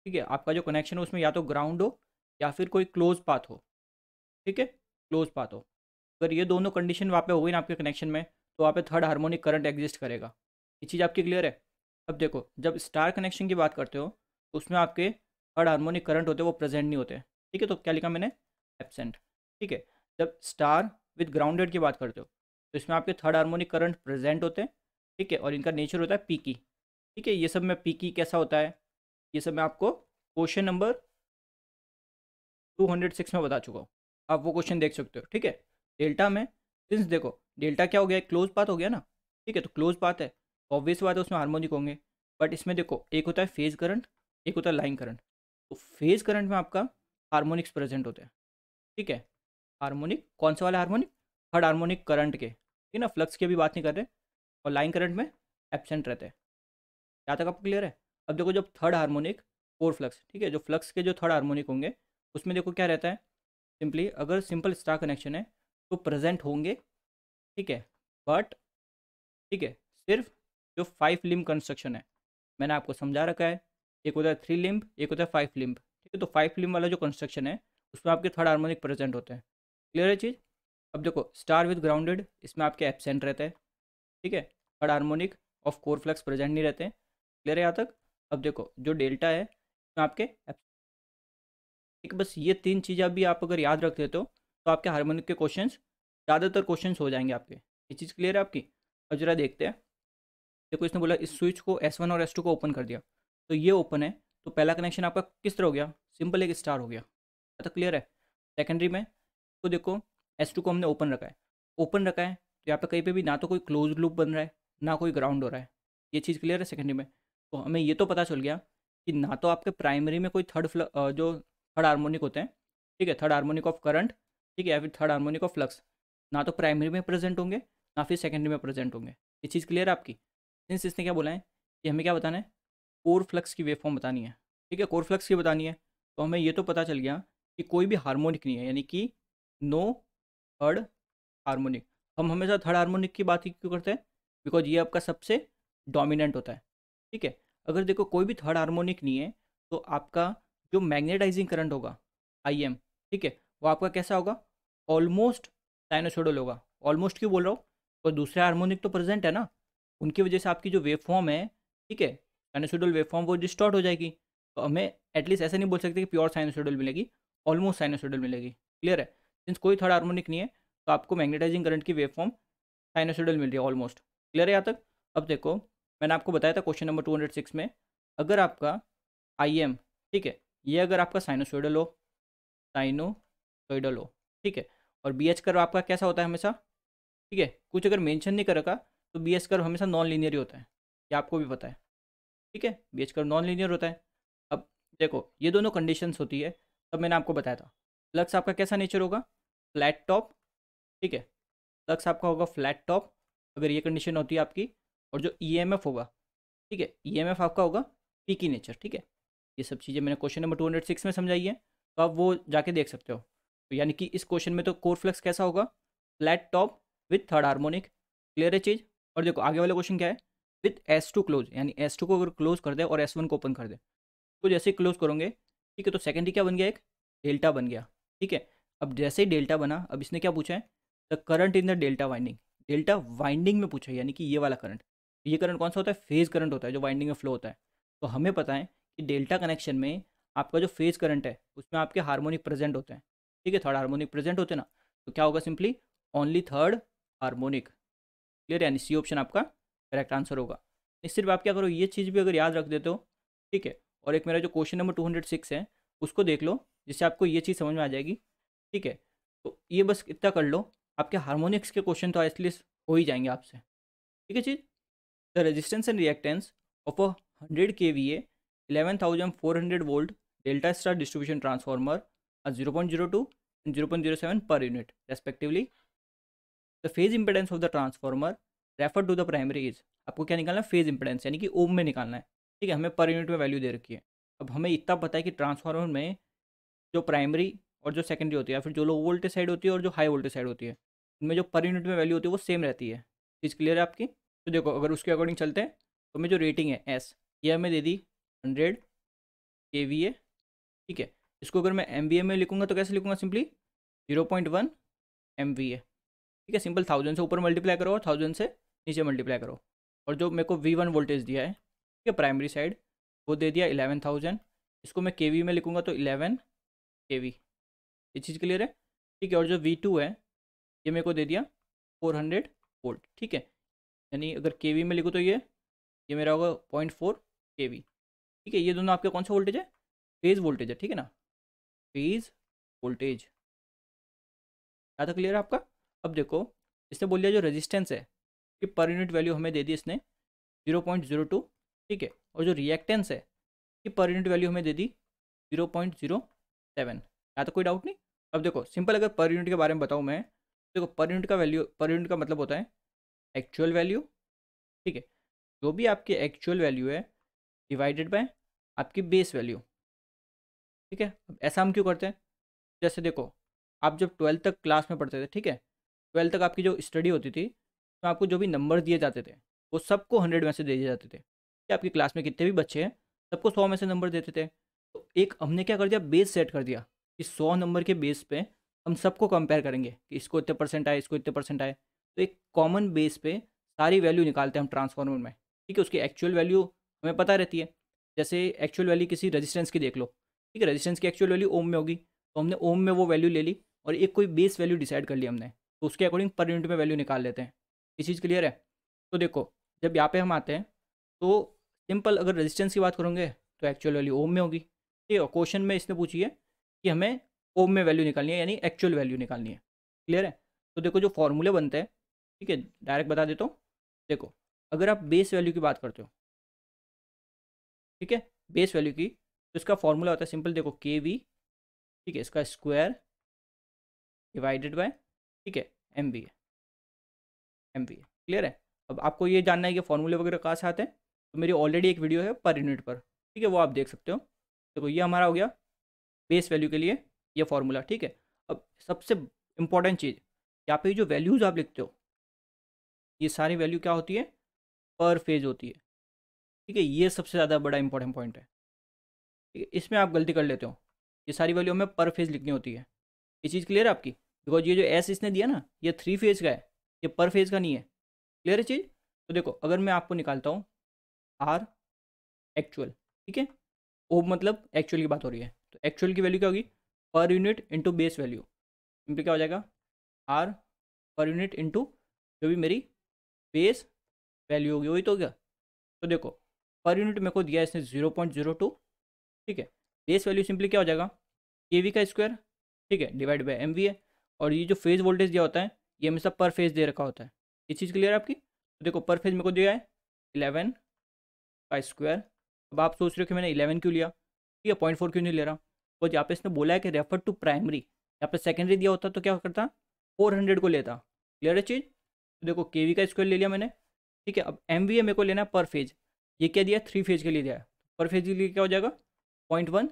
ठीक है आपका जो कनेक्शन हो उसमें या तो ग्राउंड हो या फिर कोई क्लोज पाथ हो ठीक है क्लोज पाथ हो अगर ये दोनों कंडीशन वहाँ पे हो गई ना आपके कनेक्शन में तो वहाँ पे थर्ड हार्मोनिक करंट एग्जिस्ट करेगा ये चीज़ आपकी क्लियर है अब देखो जब स्टार कनेक्शन की बात करते हो तो उसमें आपके थर्ड हारमोनिक करंट होते हैं वो प्रेजेंट नहीं होते ठीक है तो क्या लिखा मैंने एबसेंट ठीक है जब स्टार विद ग्राउंडेड की बात करते हो तो इसमें आपके थर्ड हारमोनिक करंट प्रेजेंट होते हैं ठीक है और इनका नेचर होता है पीकी ठीक है ये सब में पीकी कैसा होता है ये सब मैं आपको question number two hundred six में बता चुका हूँ आप वो क्वेश्चन देख सकते हो ठीक है डेल्टा में सिंस देखो डेल्टा क्या हो गया क्लोज पाथ हो गया ना ठीक है तो क्लोज पाथ है ऑब्वियस बात है उसमें हार्मोनिक होंगे बट इसमें देखो एक होता है फेज करंट एक होता है लाइन करंट तो फेज करंट में आपका हारमोनिक्स प्रेजेंट होते हैं ठीक है हारमोनिक कौन से वाला हारमोनिक थर्ड हारमोनिक करंट के ठीक है ना फ्लक्स की अभी बात नहीं कर रहे और लाइन करंट में एबसेंट रहते हैं यहाँ तक आपको क्लियर है अब देखो जब थर्ड हारमोनिक फोर फ्लक्स ठीक है जो फ्लक्स के जो थर्ड हारमोनिक होंगे उसमें देखो क्या रहता है सिंपली अगर सिंपल स्टार कनेक्शन है तो प्रेजेंट होंगे ठीक है बट ठीक है सिर्फ जो फाइव लिम्ब कंस्ट्रक्शन है मैंने आपको समझा रखा है एक होता है थ्री लिम्ब एक होता है फाइव लिम्ब ठीक है तो फाइव लिम्ब वाला जो कंस्ट्रक्शन है उसमें आपके थर्ड हार्मोनिक प्रेजेंट होते हैं क्लियर है चीज़ अब देखो स्टार विद ग्राउंडेड इसमें आपके एबसेंट रहते हैं ठीक है third harmonic of core flux present नहीं रहते क्लियर है यहाँ तक अब देखो जो डेल्टा है इसमें आपके ठीक बस ये तीन चीज़ें अभी आप अगर याद रख देते हो तो, तो आपके हारमोनिक के क्वेश्चन ज़्यादातर क्वेश्चन हो जाएंगे आपके ये चीज़ क्लियर है आपकी अब जरा देखते हैं देखो इसने बोला इस स्विच को एस वन और एस टू को ओपन कर दिया तो ये ओपन है तो पहला कनेक्शन आपका किस तरह हो गया सिंपल एक स्टार हो गया तो क्लियर है सेकेंडरी में तो देखो एस टू को हमने ओपन रखा है ओपन रखा है तो यहाँ पर कहीं पर भी ना तो कोई क्लोज लूप बन रहा है ना कोई ग्राउंड हो रहा है ये चीज़ क्लियर है सेकेंडरी में तो हमें ये तो पता चल गया कि ना तो आपके प्राइमरी में कोई थर्ड जो थर्ड हारमोनिक होते हैं ठीक है थर्ड हार्मोनिक ऑफ करंट ठीक है या फिर थर्ड हारमोनिक ऑफ फ्लक्स ना तो प्राइमरी में प्रेजेंट होंगे ना फिर सेकेंडरी में प्रेजेंट होंगे ये चीज़ क्लियर है आपकी सिंस इसने क्या बोला है कि हमें क्या बताना है कोर फ्लक्स की वेवफॉर्म फॉर्म बतानी है ठीक है कोर फ्लक्स की बतानी है तो हमें ये तो पता चल गया कि कोई भी हार्मोनिक नहीं है यानी कि नो थर्ड हार्मोनिक हम हमेशा थर्ड हार्मोनिक की बात ही क्यों करते हैं बिकॉज ये आपका सबसे डोमिनेंट होता है ठीक है अगर देखो कोई भी थर्ड हार्मोनिक नहीं है तो आपका जो मैग्नेटाइजिंग करंट होगा आई ठीक है वो आपका कैसा होगा ऑलमोस्ट साइनोसोडल होगा ऑलमोस्ट क्यों बोल रहा हूँ और तो दूसरे हार्मोनिक तो प्रेजेंट है ना उनकी वजह से आपकी जो वेव फॉर्म है ठीक है साइनोसोडल वेव फॉर्म वो डिस्टॉर्ट हो जाएगी तो हमें एटलीस्ट ऐसा नहीं बोल सकते कि प्योर साइनोसोडल मिलेगी ऑलमोस्ट साइनोसोडल मिलेगी क्लियर है सिंस कोई थर्ड हार्मोनिक नहीं है तो आपको मैग्नेटाइजिंग करंट की वेव फॉर्म साइनोसोडल मिल रही है ऑलमोस्ट क्लियर है यहाँ तक अब देखो मैंने आपको बताया था क्वेश्चन नंबर सिक्स में अगर आपका आई एम ठीक है ये अगर आपका साइनोसोइडल हो साइनोसोइडल हो ठीक है और बी एच कर्व आपका कैसा होता है हमेशा ठीक है कुछ अगर मेंशन नहीं कर रखा तो बी एस कर्व हमेशा नॉन लीनियर ही होता है ये आपको भी पता है ठीक है B H curve non linear होता है अब देखो ये दोनों कंडीशंस होती है तब मैंने आपको बताया था फ्लक्स आपका कैसा नेचर होगा फ्लैट टॉप ठीक है फ्लक्स आपका होगा फ्लैट टॉप अगर ये कंडीशन होती है आपकी और जो ई e होगा ठीक है ई e आपका होगा पी की नेचर ठीक है ये सब चीज़ें मैंने क्वेश्चन नंबर सिक्स में समझाई है तो आप वो जाके देख सकते हो तो यानी कि इस क्वेश्चन में तो कोर फ्लक्स कैसा होगा flat top with third harmonic clear है चीज़ और देखो आगे वाला क्वेश्चन क्या है विथ एस टू क्लोज यानी एस टू को अगर क्लोज कर दे और एस वन को ओपन कर दे तो जैसे ही क्लोज करोगे ठीक है तो सेकेंड ही क्या बन गया एक डेल्टा बन गया ठीक है अब जैसे ही डेल्टा बना अब इसने क्या पूछा है the current in the delta winding delta winding में पूछा है यानी कि ये वाला करंट ये करंट कौन सा होता है फेज करंट होता है जो वाइंडिंग में फ्लो होता है तो हमें पता है कि डेल्टा कनेक्शन में आपका जो फेज करंट है उसमें आपके हार्मोनिक प्रेजेंट होते हैं ठीक है थर्ड हार्मोनिक प्रेजेंट होते हैं ना तो क्या होगा simply only third harmonic clear यानी सी ऑप्शन आपका करेक्ट आंसर होगा सिर्फ आप क्या करो ये चीज़ भी अगर याद रख देते हो ठीक है और एक मेरा जो question number two hundred six है उसको देख लो जिससे आपको ये चीज़ समझ में आ जाएगी ठीक है तो ये बस इतना कर लो आपके हारमोनिक्स के क्वेश्चन तो एटलीस्ट हो ही जाएंगे आपसे ठीक है चीज़ the resistance and reactance of a hundred K V A eleven thousand four hundred volt delta star distribution transformer zero point zero two and zero point zero seven per unit respectively the phase impedance of the transformer refer to the primary is आपको क्या निकालना है phase impedance यानी कि ओम में निकालना है ठीक है हमें पर यूनिट में वैल्यू दे रखी है अब हमें इतना पता है कि ट्रांसफार्मर में जो प्राइमरी और जो सेकेंडरी होती है या फिर जो लो वोल्टेज साइड होती है और जो हाई वोल्टेज साइड होती है उनमें जो पर यूनिट में वैल्यू होती है वो सेम रहती है चीज़ क्लियर है आपकी तो देखो अगर उसके अकॉर्डिंग चलते हैं तो हमें जो रेटिंग है एस ये हमें दे दी हंड्रेड के वी ए ठीक है इसको अगर मैं एम वी ए में लिखूंगा तो कैसे लिखूंगा simply zero point one M V A ठीक है सिंपल थाउजेंड से ऊपर मल्टीप्लाई करो और थाउजेंड से नीचे मल्टीप्लाई करो और जो मेरे को वी वन वोल्टेज दिया है ठीक है प्राइमरी साइड वो दे दिया इलेवन थाउजेंड इसको मैं के वी में लिखूंगा तो इलेवन के वी ये चीज़ क्लियर है ठीक है और जो वी टू है ये मेरे को दे दिया फोर हंड्रेड वोल्ट ठीक है यानी अगर के वी में लिखूँ तो ये ये मेरा होगा पॉइंट फोर के वी ठीक है ये दोनों आपके कौन सा वोल्टेज है फेज़ वोल्टेज है ठीक है ना फेज़ वोल्टेज ज़्यादा क्लियर है आपका अब देखो इसने बोल दिया जो रेजिस्टेंस है कि पर यूनिट वैल्यू हमें दे दी इसने जीरो पॉइंट जीरो टू ठीक है और जो रिएक्टेंस है कि पर यूनिट वैल्यू हमें दे दी जीरो पॉइंट जीरो सेवन या तो कोई डाउट नहीं अब देखो सिंपल अगर पर यूनिट के बारे में बताऊँ मैं देखो पर यूनिट का वैल्यू पर यूनिट का मतलब होता है एक्चुअल वैल्यू ठीक है जो भी आपकी एक्चुअल वैल्यू है डिवाइडेड बाय आपकी बेस वैल्यू ठीक है अब ऐसा हम क्यों करते हैं जैसे देखो आप जब ट्वेल्थ तक क्लास में पढ़ते थे ठीक है ट्वेल्थ तक आपकी जो स्टडी होती थी तो आपको जो भी नंबर दिए जाते थे वो सबको हंड्रेड में से दिए जाते थे कि आपकी क्लास में कितने भी बच्चे हैं सबको सौ में से नंबर देते थे तो एक हमने क्या कर दिया बेस सेट कर दिया कि सौ नंबर के बेस पे हम सबको कंपेयर करेंगे कि इसको इतने परसेंट आए इसको इतने परसेंट आए तो एक कॉमन बेस पे सारी वैल्यू निकालते हैं हम ट्रांसफॉर्मर में ठीक है उसकी एक्चुअल वैल्यू हमें पता रहती है जैसे एक्चुअल वैल्यू किसी रजिस्टेंस की देख लो ठीक है रजिस्टेंस की एक्चुअल वैल्यू ओम में होगी तो हमने ओम में वो वैल्यू ले ली और एक कोई बेस वैल्यू डिसाइड कर ली हमने तो उसके अकॉर्डिंग पर यूनिट में वैल्यू निकाल लेते हैं ये चीज़ क्लियर है तो देखो जब यहाँ पे हम आते हैं तो सिंपल अगर रेजिस्टेंस की बात करोगे तो एक्चुअल वैल्यू ओम में होगी ठीक है क्वेश्चन में इसने पूछी है कि हमें ओम में वैल्यू निकालनी है यानी एक्चुअल वैल्यू निकालनी है क्लियर है तो देखो जो फॉर्मूले बनते हैं ठीक है डायरेक्ट बता देता हूँ देखो अगर आप बेस वैल्यू की बात करते हो ठीक है बेस वैल्यू की तो इसका फॉर्मूला होता है सिंपल देखो के वी ठीक है इसका स्क्वायर डिवाइडेड बाय ठीक है M B M B A clear है अब आपको ये जानना है कि फॉर्मूले वगैरह कहाँ से आते हैं तो मेरी ऑलरेडी एक वीडियो है पर यूनिट पर ठीक है वो आप देख सकते हो देखो तो ये हमारा हो गया बेस वैल्यू के लिए ये फार्मूला ठीक है अब सबसे इम्पॉर्टेंट चीज़ यहाँ पे जो वैल्यूज़ आप लिखते हो ये सारी वैल्यू क्या होती है पर फेज होती है ठीक है ये सबसे ज़्यादा बड़ा इंपॉर्टेंट पॉइंट है ठीक है इसमें आप गलती कर लेते हो ये सारी वैल्यू हमें पर फेज लिखनी होती है ये चीज़ क्लियर है आपकी बिकॉज ये जो एस इसने दिया ना ये थ्री फेज का है ये पर फेज का नहीं है क्लियर है चीज़ तो देखो अगर मैं आपको निकालता हूँ आर एक्चुअल ठीक है ओ मतलब एक्चुअल की बात हो रही है तो एक्चुअल की वैल्यू क्या होगी per unit into base value simple क्या हो जाएगा आर पर यूनिट इंटू जो भी मेरी बेस वैल्यू होगी वही तो क्या तो देखो पर यूनिट मेरे को दिया इसने जीरो पॉइंट जीरो टू ठीक है बेस वैल्यू सिंपली क्या हो जाएगा के वी का स्क्वायर ठीक है डिवाइड बाई एम वी है और ये जो फेज़ वोल्टेज दिया होता है ये हमेशा पर फेज़ दे रखा होता है ये चीज़ क्लियर है आपकी तो देखो पर फेज़ मेरे को दिया है इलेवन का स्क्वायर अब आप सोच रहे हो कि मैंने इलेवन क्यों लिया ठीक है पॉइंट फोर क्यों नहीं ले रहा और तो यहाँ पे इसने बोला है कि रेफर टू प्राइमरी यहाँ पे सेकेंडरी दिया होता तो क्या करता फोर हंड्रेड को लेता क्लियर है चीज़ तो देखो के का स्क्वायर ले लिया मैंने ठीक है अब एम वी मेरे को लेना है पर फेज ये क्या दिया थ्री फेज के लिए दिया है पर तो फेज के लिए क्या हो जाएगा point one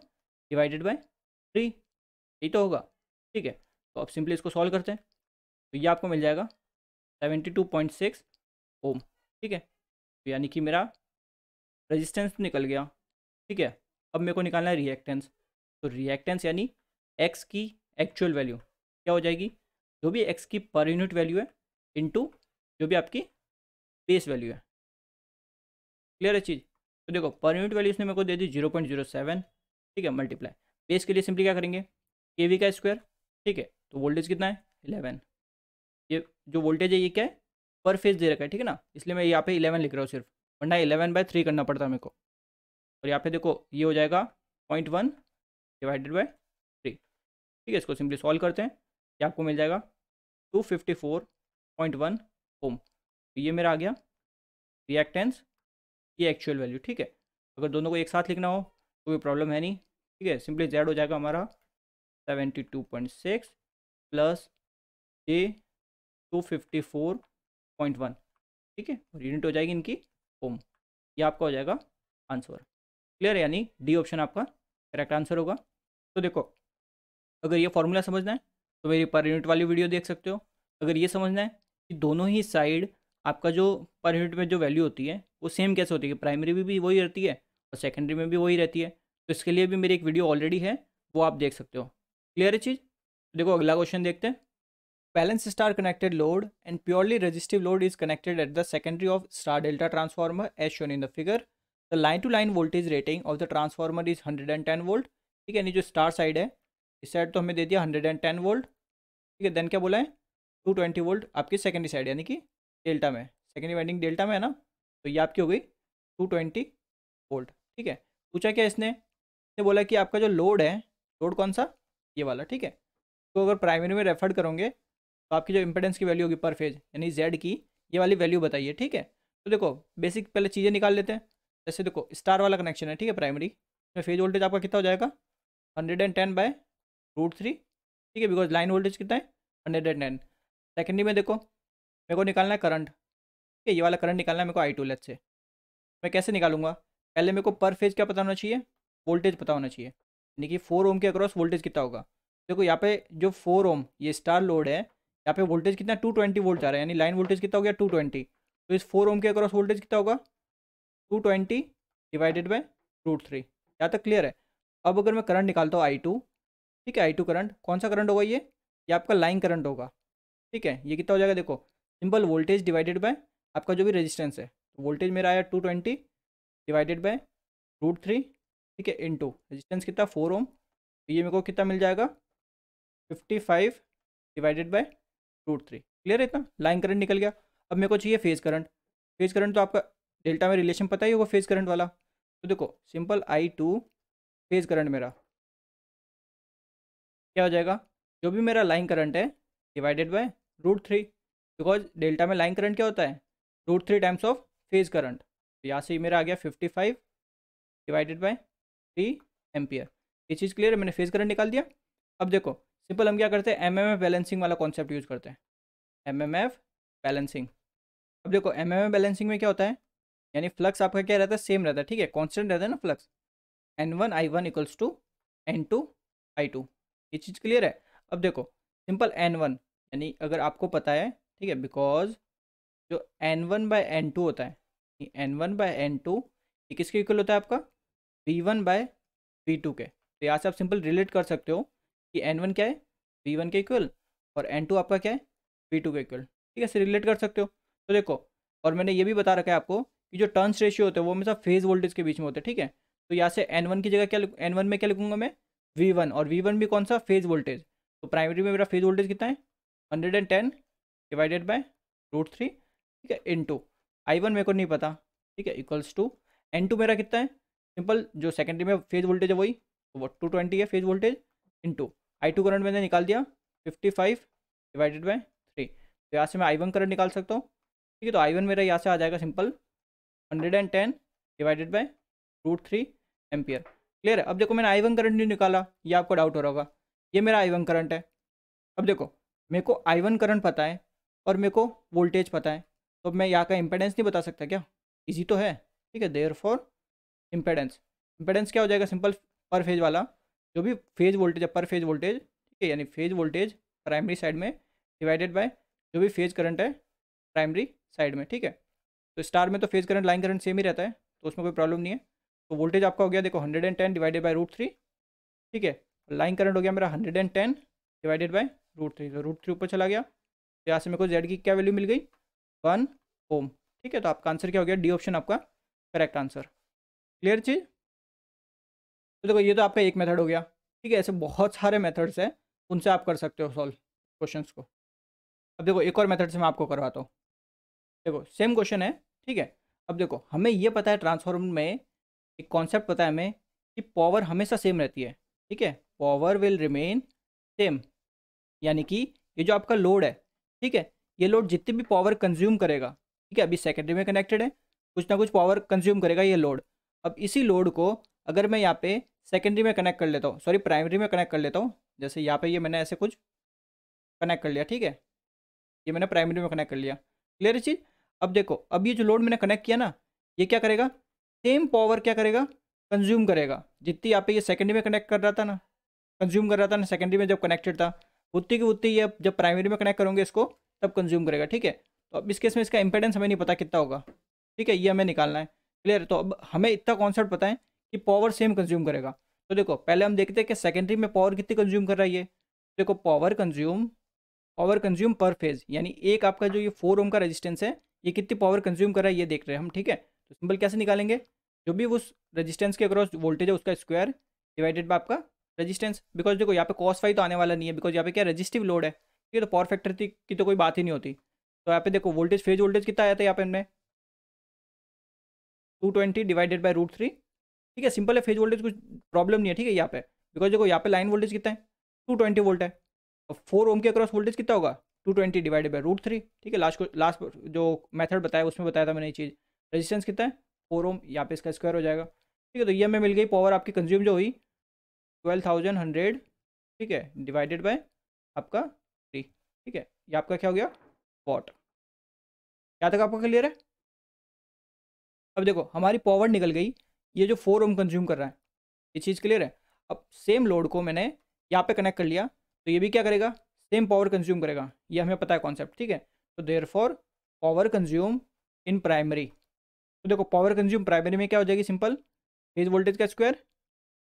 divided by three ये तो होगा ठीक है तो आप सिंपली इसको सॉल्व करते हैं तो ये आपको मिल जाएगा seventy two point six ohm ठीक है तो यानी कि मेरा रेजिस्टेंस निकल गया ठीक है अब मेरे को निकालना है रिएक्टेंस तो रिएक्टेंस यानी एक्स की एक्चुअल वैल्यू क्या हो जाएगी जो भी एक्स की पर यूनिट वैल्यू है इंटू जो भी आपकी बेस वैल्यू है क्लियर है चीज़ तो देखो पर यूनिट वैल्यू इसने मेरे को दे दी जीरो पॉइंट जीरो सेवन ठीक है मल्टीप्लाई बेस के लिए सिंपली क्या करेंगे के वी का स्क्वायर ठीक है तो वोल्टेज कितना है इलेवन ये जो वोल्टेज है ये क्या है पर फेज दे रखा है ठीक है ना इसलिए मैं यहाँ पे इलेवन लिख रहा हूँ सिर्फ वरना इलेवन बाय थ्री करना पड़ता है मेरे को और यहाँ पे देखो ये हो जाएगा point one divided by three ठीक है इसको सिंपली सॉल्व करते हैं ये आपको मिल जाएगा two fifty four point one ohm तो ये मेरा आ गया रिएक्टेंस ये एक्चुअल वैल्यू ठीक है अगर दोनों को एक साथ लिखना हो तो कोई प्रॉब्लम है नहीं ठीक है सिंपली जेड हो जाएगा हमारा seventy two point six plus J two fifty four point one ठीक है और यूनिट हो जाएगी इनकी ओम ये आपका हो जाएगा आंसर क्लियर यानी डी ऑप्शन आपका करेक्ट आंसर होगा तो देखो अगर ये फॉर्मूला समझना है तो मेरी पर यूनिट वाली वीडियो देख सकते हो अगर ये समझना है कि दोनों ही साइड आपका जो पर यूनिट में जो वैल्यू होती है वो सेम कैसे होती है प्राइमरी में भी, भी वही रहती है और सेकेंडरी में भी वही रहती है तो इसके लिए भी मेरी एक वीडियो ऑलरेडी है वो आप देख सकते हो क्लियर है चीज़ देखो अगला क्वेश्चन देखते हैं balance star connected load and purely resistive load is connected at the secondary of star delta transformer as shown in the figure the line to line voltage rating of the transformer is hundred and ten volt ठीक है यानी जो star side है इस side तो हमें दे दिया hundred and ten volt ठीक है देन क्या बोला है टू ट्वेंटी वोल्ट आपकी सेकेंडरी साइड यानी कि डेल्टा में सेकेंडरी वाइंडिंग डेल्टा में है ना तो ये आपकी हो गई टू ट्वेंटी वोल्ट ठीक है पूछा क्या इसने इसने बोला कि आपका जो लोड है लोड कौन सा ये वाला ठीक है को तो अगर प्राइमरी में रेफर करोगे तो आपकी जो इंपेडेंस की वैल्यू होगी पर फेज यानी जेड की ये वाली वैल्यू बताइए ठीक है तो देखो बेसिक पहले चीज़ें निकाल लेते हैं जैसे देखो स्टार वाला कनेक्शन है ठीक है प्राइमरी इसमें फेज वोल्टेज आपका कितना हो जाएगा hundred and ten by root three ठीक है बिकॉज लाइन वोल्टेज कितना है हंड्रेड एंड टेन सेकेंडरी में देखो मेरे को निकालना है करंट ठीक है ये वाला करंट निकालना है मेरे को आई टू लेट से मैं कैसे निकालूंगा पहले मेरे को पर फेज क्या पता होना चाहिए वोल्टेज पता होना चाहिए यानी कि फोर ओम के अक्रॉस वोल्टेज कितना होगा देखो यहाँ पे जो फोर ओम ये स्टार लोड है यहाँ पे वोल्टेज कितना टू ट्वेंटी वोल्ट आ रहा है यानी लाइन वोल्टेज कितना हो गया टू ट्वेंटी तो इस फोर ओम के अक्रॉस वोल्टेज कितना होगा two twenty divided by root three यहाँ तक क्लियर है अब अगर मैं करंट निकालता हूँ आई टू ठीक है आई टू करंट कौन सा करंट होगा ये ये आपका लाइन करंट होगा ठीक है ये कितना हो जाएगा देखो सिंपल वोल्टेज डिवाइडेड बाय आपका जो भी रेजिस्टेंस है वोल्टेज तो मेरा आया two twenty divided by root three ठीक है इन टू रेजिस्टेंस कितना फोर तो ओम ये मेरे को कितना मिल जाएगा fifty five divided by root three clear है इतना लाइन करंट निकल गया अब मेरे को चाहिए फेज करंट फेज करंट तो आपका डेल्टा में रिलेशन पता ही होगा फेज करंट वाला तो देखो simple I two phase current मेरा क्या हो जाएगा जो भी मेरा लाइन करंट है divided by root three because delta में लाइन करंट क्या होता है root three times of phase current तो यहाँ से ही मेरा आ गया fifty five divided by three ampere ये चीज़ क्लियर है मैंने फेज करंट निकाल दिया अब देखो सिंपल हम क्या करते हैं एम एम एफ बैलेंसिंग वाला कॉन्सेप्ट यूज़ करते हैं एम एम एफ बैलेंसिंग अब देखो एम एम एफ बैलेंसिंग में क्या होता है यानी फ्लक्स आपका क्या रहता है सेम रहता है ठीक है कॉन्स्टेंट रहता है ना flux N one I one equals to N two I two ये चीज़ क्लियर है अब देखो सिंपल एन वन यानी अगर आपको पता है ठीक है बिकॉज जो N one by N two होता है N one by N two ये किसके इक्वल होता है आपका B one by B two के तो यहाँ से आप सिंपल रिलेट कर सकते हो कि एन वन क्या है वी वन के इक्वल और एन टू आपका क्या है वी टू के इक्वल ठीक है इसे रिलेट कर सकते हो तो देखो और मैंने ये भी बता रखा है आपको कि जो टर्न्स रेशियो होते हैं वो हमेशा फेज वोल्टेज के बीच में होते हैं ठीक है तो यहाँ से एन वन की जगह क्या एन वन में क्या लिखूंगा मैं वी वन और वी वन भी कौन सा फेज वोल्टेज तो प्राइमरी में मेरा फेज वोल्टेज कितना है hundred and ten divided by root three ठीक है इन टू आई वन मेरे को नहीं पता ठीक है इक्वल्स टू एन टू मेरा कितना है सिंपल जो सेकेंडरी में फेज वोल्टेज है वही तो वो टू ट्वेंटी है phase voltage into I two current मैंने निकाल दिया fifty five divided by three तो यहाँ से मैं आई वन करंट निकाल सकता हूँ ठीक है तो आई वन मेरा यहाँ से आ जाएगा simple hundred and ten divided by root three ampere clear है अब देखो मैंने आई वन करंट नहीं निकाला ये आपको डाउट हो रहा होगा ये मेरा आई वन करंट है अब देखो मेरे को आई वन करंट पता है और मेरे को वोल्टेज पता है तो मैं यहाँ का इम्पेडेंस नहीं बता सकता क्या इजी तो है ठीक है देयर फॉर इम्पेडेंस इम्पेडेंस क्या हो जाएगा सिंपल पर फेज वाला जो भी फेज वोल्टेज है पर फेज वोल्टेज ठीक है यानी फेज वोल्टेज प्राइमरी साइड में डिवाइडेड बाय जो भी फेज करंट है प्राइमरी साइड में ठीक है तो स्टार में तो phase current line current same ही रहता है तो उसमें कोई प्रॉब्लम नहीं है तो वोल्टेज आपका हो गया देखो hundred and ten divided by root three ठीक है लाइन करंट हो गया मेरा hundred and ten divided by root three तो रूट थ्री ऊपर चला गया तो यहाँ से मेरे को जेड की क्या वैल्यू मिल गई वन ओम ठीक है तो आपका आंसर क्या हो गया डी ऑप्शन आपका करेक्ट आंसर क्लियर चीज़ तो देखो ये तो आपका एक मेथड हो गया ठीक है ऐसे बहुत सारे मेथड्स हैं उनसे आप कर सकते हो सॉल्व क्वेश्चंस को अब देखो एक और मेथड से मैं आपको करवाता हूँ देखो सेम क्वेश्चन है ठीक है अब देखो हमें ये पता है ट्रांसफॉर्म में एक कॉन्सेप्ट पता है हमें कि पावर हमेशा सेम रहती है ठीक है पावर विल रिमेन सेम यानी कि ये जो आपका लोड है ठीक है ये लोड जितनी भी पावर कंज्यूम करेगा ठीक है अभी सेकेंडरी में कनेक्टेड है कुछ ना कुछ पावर कंज्यूम करेगा ये लोड अब इसी लोड को अगर मैं यहाँ पे सेकेंडरी में कनेक्ट कर लेता हूँ सॉरी प्राइमरी में कनेक्ट कर लेता हूँ जैसे यहाँ पे ये मैंने ऐसे कुछ कनेक्ट कर लिया ठीक है ये मैंने प्राइमरी में कनेक्ट कर लिया क्लियर है चीज़ अब देखो अब ये जो लोड मैंने कनेक्ट किया ना ये क्या करेगा सेम पावर क्या करेगा कंज्यूम करेगा जितनी यहाँ पे ये सेकेंडरी में कनेक्ट कर रहा था ना कंज्यूम कर रहा था ना सेकेंडरी में जब कनेक्टेड था उतनी की उतनी ये जब प्राइमरी में कनेक्ट करोगे इसको तब कंज्यूम करेगा ठीक है तो अब इस केस में इसका इंपेडेंस हमें नहीं पता कितना होगा ठीक है ये हमें निकालना है क्लियर तो अब हमें इतना कॉन्सेप्ट पता है कि पावर सेम कंज्यूम करेगा तो देखो पहले हम देखते हैं कि सेकेंडरी में पावर कितनी कंज्यूम कर रहा है ये देखो power consume power consume per phase यानी एक आपका जो ये फोर ओम का रेजिस्टेंस है ये कितनी पावर कंज्यूम कर रहा है ये देख रहे हैं हम ठीक है तो सिंपल कैसे निकालेंगे जो भी उस रेजिस्टेंस के अक्रॉस वोल्टेज है उसका स्क्वायर डिवाइडेड बाय आपका रेजिस्टेंस बिकॉज देखो यहाँ पे कॉस फाइव तो आने वाला नहीं है बिकॉज यहाँ पे क्या रजिस्टिव लोड है ठीक है तो पावर फैक्टर की तो कोई बात ही नहीं होती तो यहाँ पे देखो वोल्टेज फेज वोल्टेज कितना आया था यहाँ पे हमने two twenty divided by root three ठीक है सिंपल है फेज वोल्टेज कुछ प्रॉब्लम नहीं है ठीक है यहाँ पे बिकॉज देखो यहाँ पे लाइन वोल्टेज कितना है टू ट्वेंटी वोल्ट है और फोर ओम के अक्रॉस वोल्टेज कितना होगा two twenty divided by root three ठीक है लास्ट को लास्ट जो मेथड बताया उसमें बताया था मैंने ये चीज़ रेजिस्टेंस कितना है फोर ओम यहाँ पे इसका स्क्वायर हो जाएगा ठीक है तो ये हमें मिल गई पावर आपकी कंज्यूम जो हुई ट्वेल्व थाउजेंड हंड्रेड ठीक है डिवाइडेड बाय आपका थ्री ठीक है ये आपका क्या हो गया वॉट क्या तक आपका क्लियर है अब देखो हमारी पावर निकल गई ये जो फोर ओम कंज्यूम कर रहा है ये चीज़ क्लियर है अब सेम लोड को मैंने यहाँ पे कनेक्ट कर लिया तो ये भी क्या करेगा सेम पावर कंज्यूम करेगा ये हमें पता है कॉन्सेप्ट ठीक है तो therefore power consume in primary तो देखो पावर कंज्यूम प्राइमरी में क्या हो जाएगी सिंपल फेज वोल्टेज का स्क्वायर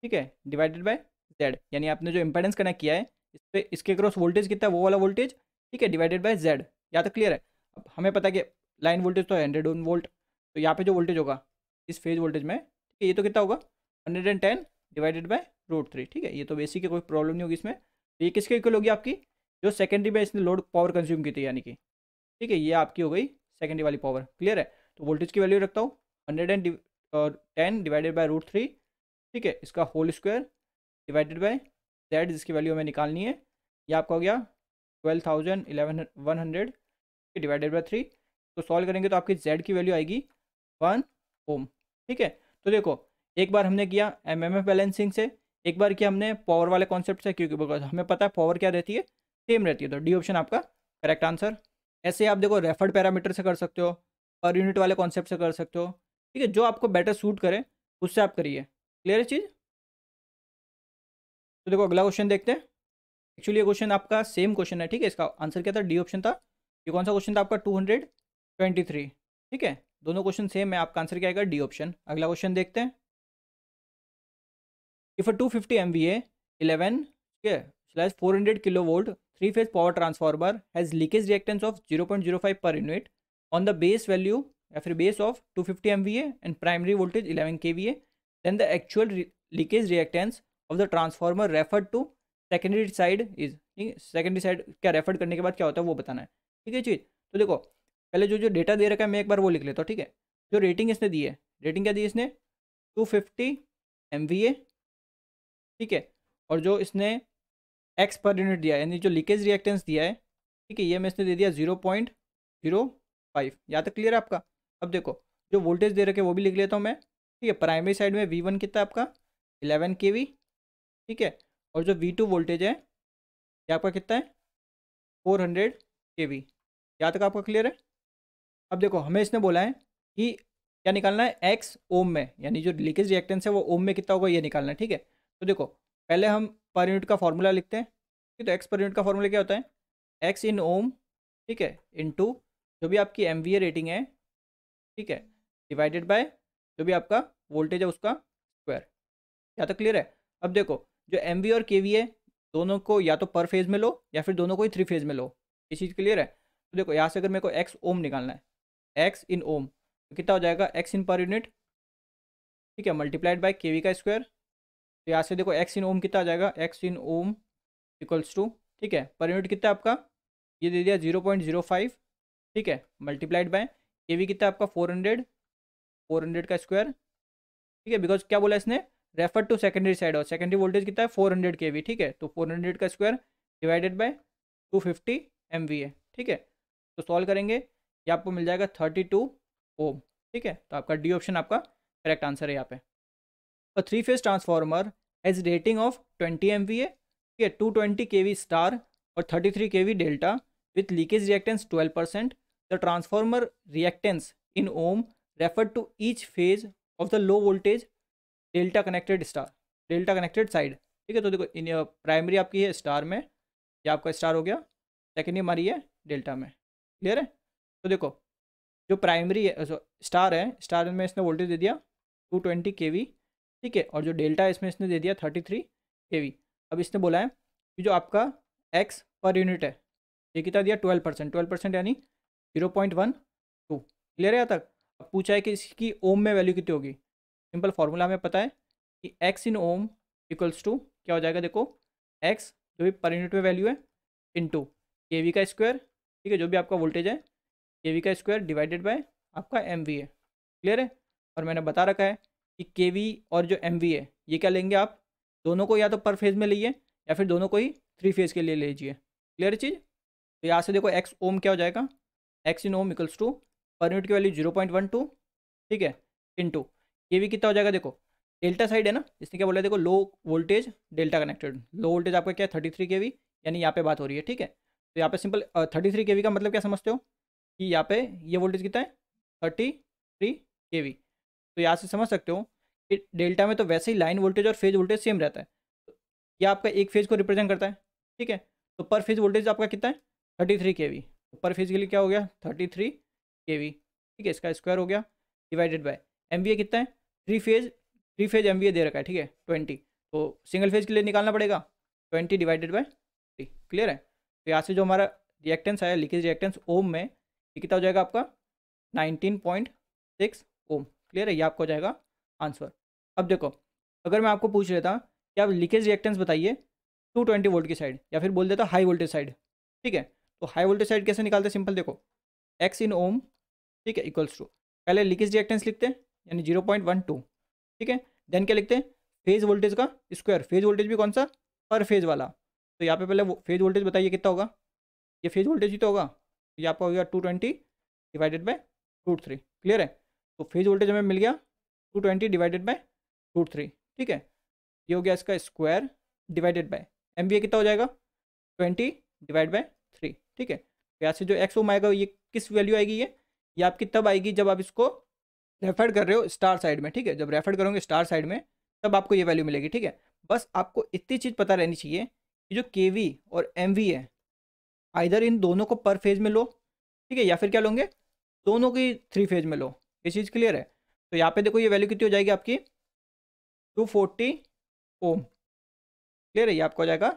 ठीक है डिवाइडेड बाय जेड यानी आपने जो इम्पेडेंस कनेक्ट किया है इस पर इसके क्रॉस वोल्टेज कितना है वो वाला वोल्टेज ठीक है डिवाइडेड बाय जेड यहाँ तक क्लियर है अब हमें पता है कि लाइन वोल्टेज तो है हंड्रेड वोल्ट तो यहाँ पे जो वोल्टेज होगा इस फेज वोल्टेज में ये तो कितना होगा hundred and ten divided by root three ठीक है ये तो बेसिक की कोई प्रॉब्लम नहीं होगी इसमें तो ये किसके इक्वल होगी आपकी जो सेकेंडरी में इसने लोड पावर कंज्यूम की थी यानी कि ठीक है ये आपकी हो गई सेकेंडरी वाली पावर क्लियर है तो वोल्टेज की वैल्यू रखता हूँ hundred and ten divided by root three ठीक है इसका whole square divided by Z जिसकी वैल्यू हमें निकालनी है ये आपका हो गया twelve thousand eleven one hundred divided by three तो सॉल्व करेंगे तो आपकी जेड की वैल्यू आएगी वन ओम ठीक है तो देखो एक बार हमने किया एम एम एफ बैलेंसिंग से एक बार किया हमने पावर वाले कॉन्सेप्ट से क्योंकि बिकॉज हमें पता है पावर क्या रहती है सेम रहती है तो डी ऑप्शन आपका करेक्ट आंसर ऐसे आप देखो रेफर्ड पैरामीटर से कर सकते हो पर यूनिट वाले कॉन्सेप्ट से कर सकते हो ठीक है जो आपको बेटर सूट करे उससे आप करिए क्लियर है चीज़ तो देखो अगला क्वेश्चन देखते हैं एक्चुअली ये क्वेश्चन आपका सेम क्वेश्चन है ठीक है इसका आंसर क्या था डी ऑप्शन था ये कौन सा क्वेश्चन था आपका टू हंड्रेड ट्वेंटी थ्री ठीक है दोनों क्वेश्चन सेम है आपका आंसर क्या आएगा डी ऑप्शन अगला क्वेश्चन देखते हैं if a 250 fifty M V eleven ठीक है slash four hundred kilo volt three phase power transformer has leakage reactance of zero point zero five per unit on the base value या फिर base of two fifty M V A and primary voltage eleven K V A then the actual leakage reactance of the transformer referred to secondary side is ठीक है secondary side क्या refer करने के बाद क्या होता है वो बताना है ठीक है चीज़ तो देखो पहले जो जो डेटा दे रखा है मैं एक बार वो लिख लेता हूँ ठीक है जो रेटिंग इसने दी है रेटिंग क्या दी इसने टू फिफ्टी एम ठीक है और जो इसने एक्स पर यूनिट दिया है यानी जो लीकेज रिएक्टेंस दिया है ठीक है ये मैं इसने दे दिया जीरो पॉइंट जीरो फाइव यहाँ तक क्लियर है आपका अब देखो जो वोल्टेज दे रखे वो भी लिख लेता हूँ मैं ठीक है प्राइमरी साइड में वी वन कितना आपका इलेवन के वी ठीक है और जो वी टू वोल्टेज है ये आपका कितना है फोर हंड्रेड के वी यहाँ तक आपका क्लियर है अब देखो हमें इसने बोला है कि क्या निकालना है एक्स ओम में यानी जो लीकेज रिएक्टेंस है वो ओम में कितना होगा ये निकालना है ठीक है तो देखो पहले हम पर यूनिट का फॉर्मूला लिखते हैं ठीक तो एक्स पर यूनिट का फॉर्मूला क्या होता है एक्स इन ओम ठीक है इन टू जो भी आपकी एम रेटिंग है ठीक है डिवाइडेड बाय जो भी आपका वोल्टेज है उसका स्क्वायर या तो क्लियर है अब देखो जो एम और के है दोनों को या तो पर फेज़ में लो या फिर दोनों को ही थ्री फेज़ में लो ये चीज़ क्लियर है तो देखो यहाँ से अगर मेरे को एक्स ओम निकालना है एक्स इन ओम तो कितना हो जाएगा एक्स इन पर यूनिट ठीक है मल्टीप्लाइड बाय के का स्क्वायर तो यहाँ से देखो एक्स इन ओम कितना आ जाएगा X in ohm equals to ठीक है पर यूनिट कितना आपका ये दे दिया जीरो पॉइंट जीरो फाइव ठीक है मल्टीप्लाइड बाय के वी कितना आपका फोर हंड्रेड फोर हंड्रेड का स्क्वायर ठीक है बिकॉज क्या बोला इसने रेफर टू सेकेंडरी साइड और सेकेंडरी वोल्टेज कितना है फोर हंड्रेड के वी ठीक है तो फोर हंड्रेड का square divided by two fifty M V है ठीक है तो सॉल्व करेंगे ये आपको मिल जाएगा थर्टी टू ओम ठीक है तो आपका डी ऑप्शन आपका करेक्ट आंसर है यहाँ पे तो three phase transformer as rating of twenty M V A ठीक है two twenty K V star और thirty three K V delta with leakage reactance twelve percent the transformer reactance in ohm refer to each phase of the low voltage delta connected star delta connected side ठीक है तो देखो in primary uh, आपकी है star में या आपका star हो गया सेकेंड हमारी है डेल्टा में क्लियर है तो देखो जो प्राइमरी है स्टार है स्टार में इसने वोल्टेज दे दिया टू ट्वेंटी के वी ठीक है और जो डेल्टा है इसमें इसने दे दिया थर्टी थ्री के वी अब इसने बोला है कि जो आपका एक्स पर यूनिट है ये कितना दिया ट्वेल्व परसेंट ट्वेल्व परसेंट यानी zero point one two clear है यहाँ तक अब पूछा है कि इसकी ओम में वैल्यू कितनी होगी सिंपल फार्मूला हमें पता है कि X in ohm equals to क्या हो जाएगा देखो एक्स जो भी पर यूनिट में वैल्यू है इन टू के वी का स्क्वायर ठीक है जो भी आपका वोल्टेज है के वी का स्क्वायर डिवाइडेड बाय आपका एम वी है क्लियर है और मैंने बता रखा है कि के वी और जो एम वी है ये क्या लेंगे आप दोनों को या तो पर फेज़ में लीजिए या फिर दोनों को ही थ्री फेज़ के लिए लीजिए क्लियर चीज़ तो यहाँ से देखो एक्स ओम क्या हो जाएगा X in ohm equals to per unit की value zero point one two ठीक है इन टू के वी कितना हो जाएगा देखो डेल्टा साइड है ना इसने क्या बोला देखो low voltage delta connected low voltage आपका क्या है थर्टी थ्री के वी यानी यहाँ पे बात हो रही है ठीक है तो यहाँ पे simple thirty three K V का मतलब क्या समझते हो कि यहाँ पे ये वोल्टेज कितना है थर्टी थ्री के वी तो यहाँ से समझ सकते हो कि डेल्टा में तो वैसे ही लाइन वोल्टेज और फेज वोल्टेज सेम रहता है यह आपका एक फेज को रिप्रेजेंट करता है ठीक है तो पर फेज वोल्टेज आपका कितना है thirty three K V per phase के लिए क्या हो गया थर्टी थ्री के वी ठीक है इसका स्क्वायर हो गया डिवाइडेड बाय एम कितना है three phase three phase M दे रखा है ठीक है ट्वेंटी तो सिंगल फेज के लिए निकालना पड़ेगा twenty divided by three clear है तो यहाँ से जो हमारा रिएक्टेंस आया लीकेज रिएक्टेंस ओम में ये कितना हो जाएगा आपका nineteen point six ohm clear है ये आपका हो जाएगा आंसर अब देखो अगर मैं आपको पूछ लेता कि आप लीकेज रिएक्टेंस बताइए टू ट्वेंटी वोल्ट की साइड या फिर बोल देता हाई वोल्टेज साइड ठीक है तो हाई वोल्टेज साइड कैसे निकालते सिंपल देखो एक्स इन ओम ठीक है इक्वल्स टू पहले लीकेज रिएक्टेंस लिखते हैं यानी जीरो पॉइंट वन टू ठीक है देन क्या लिखते हैं फेज वोल्टेज का स्क्वायर फेज वोल्टेज भी कौन सा पर फेज वाला तो यहाँ पे पहले वो फेज वोल्टेज बताइए कितना होगा ये फेज वोल्टेज ही तो होगा ये आपका हो गया two twenty divided by root three clear है तो फेज वोल्टेज हमें मिल गया two twenty divided by root three ठीक है ये हो गया इसका स्क्वायर डिवाइडेड बाय एम कितना हो जाएगा ट्वेंटी डिवाइड बाय थ्री ठीक है तो यहाँ से जो एक्स ओम आएगा ये किस वैल्यू आएगी ये ये आपकी तब आएगी जब आप इसको रेफर कर रहे हो स्टार साइड में ठीक है जब रेफर करोगे स्टार साइड में तब आपको ये वैल्यू मिलेगी ठीक है बस आपको इतनी चीज़ पता रहनी चाहिए कि जो के और एम है आइधर इन दोनों को पर फेज में लो ठीक है या फिर क्या लोगे दोनों की थ्री फेज में लो ये चीज़ क्लियर है तो यहाँ पे देखो ये वैल्यू कितनी हो जाएगी आपकी टू फोर्टी ओम क्लियर है ये आपको हो जाएगा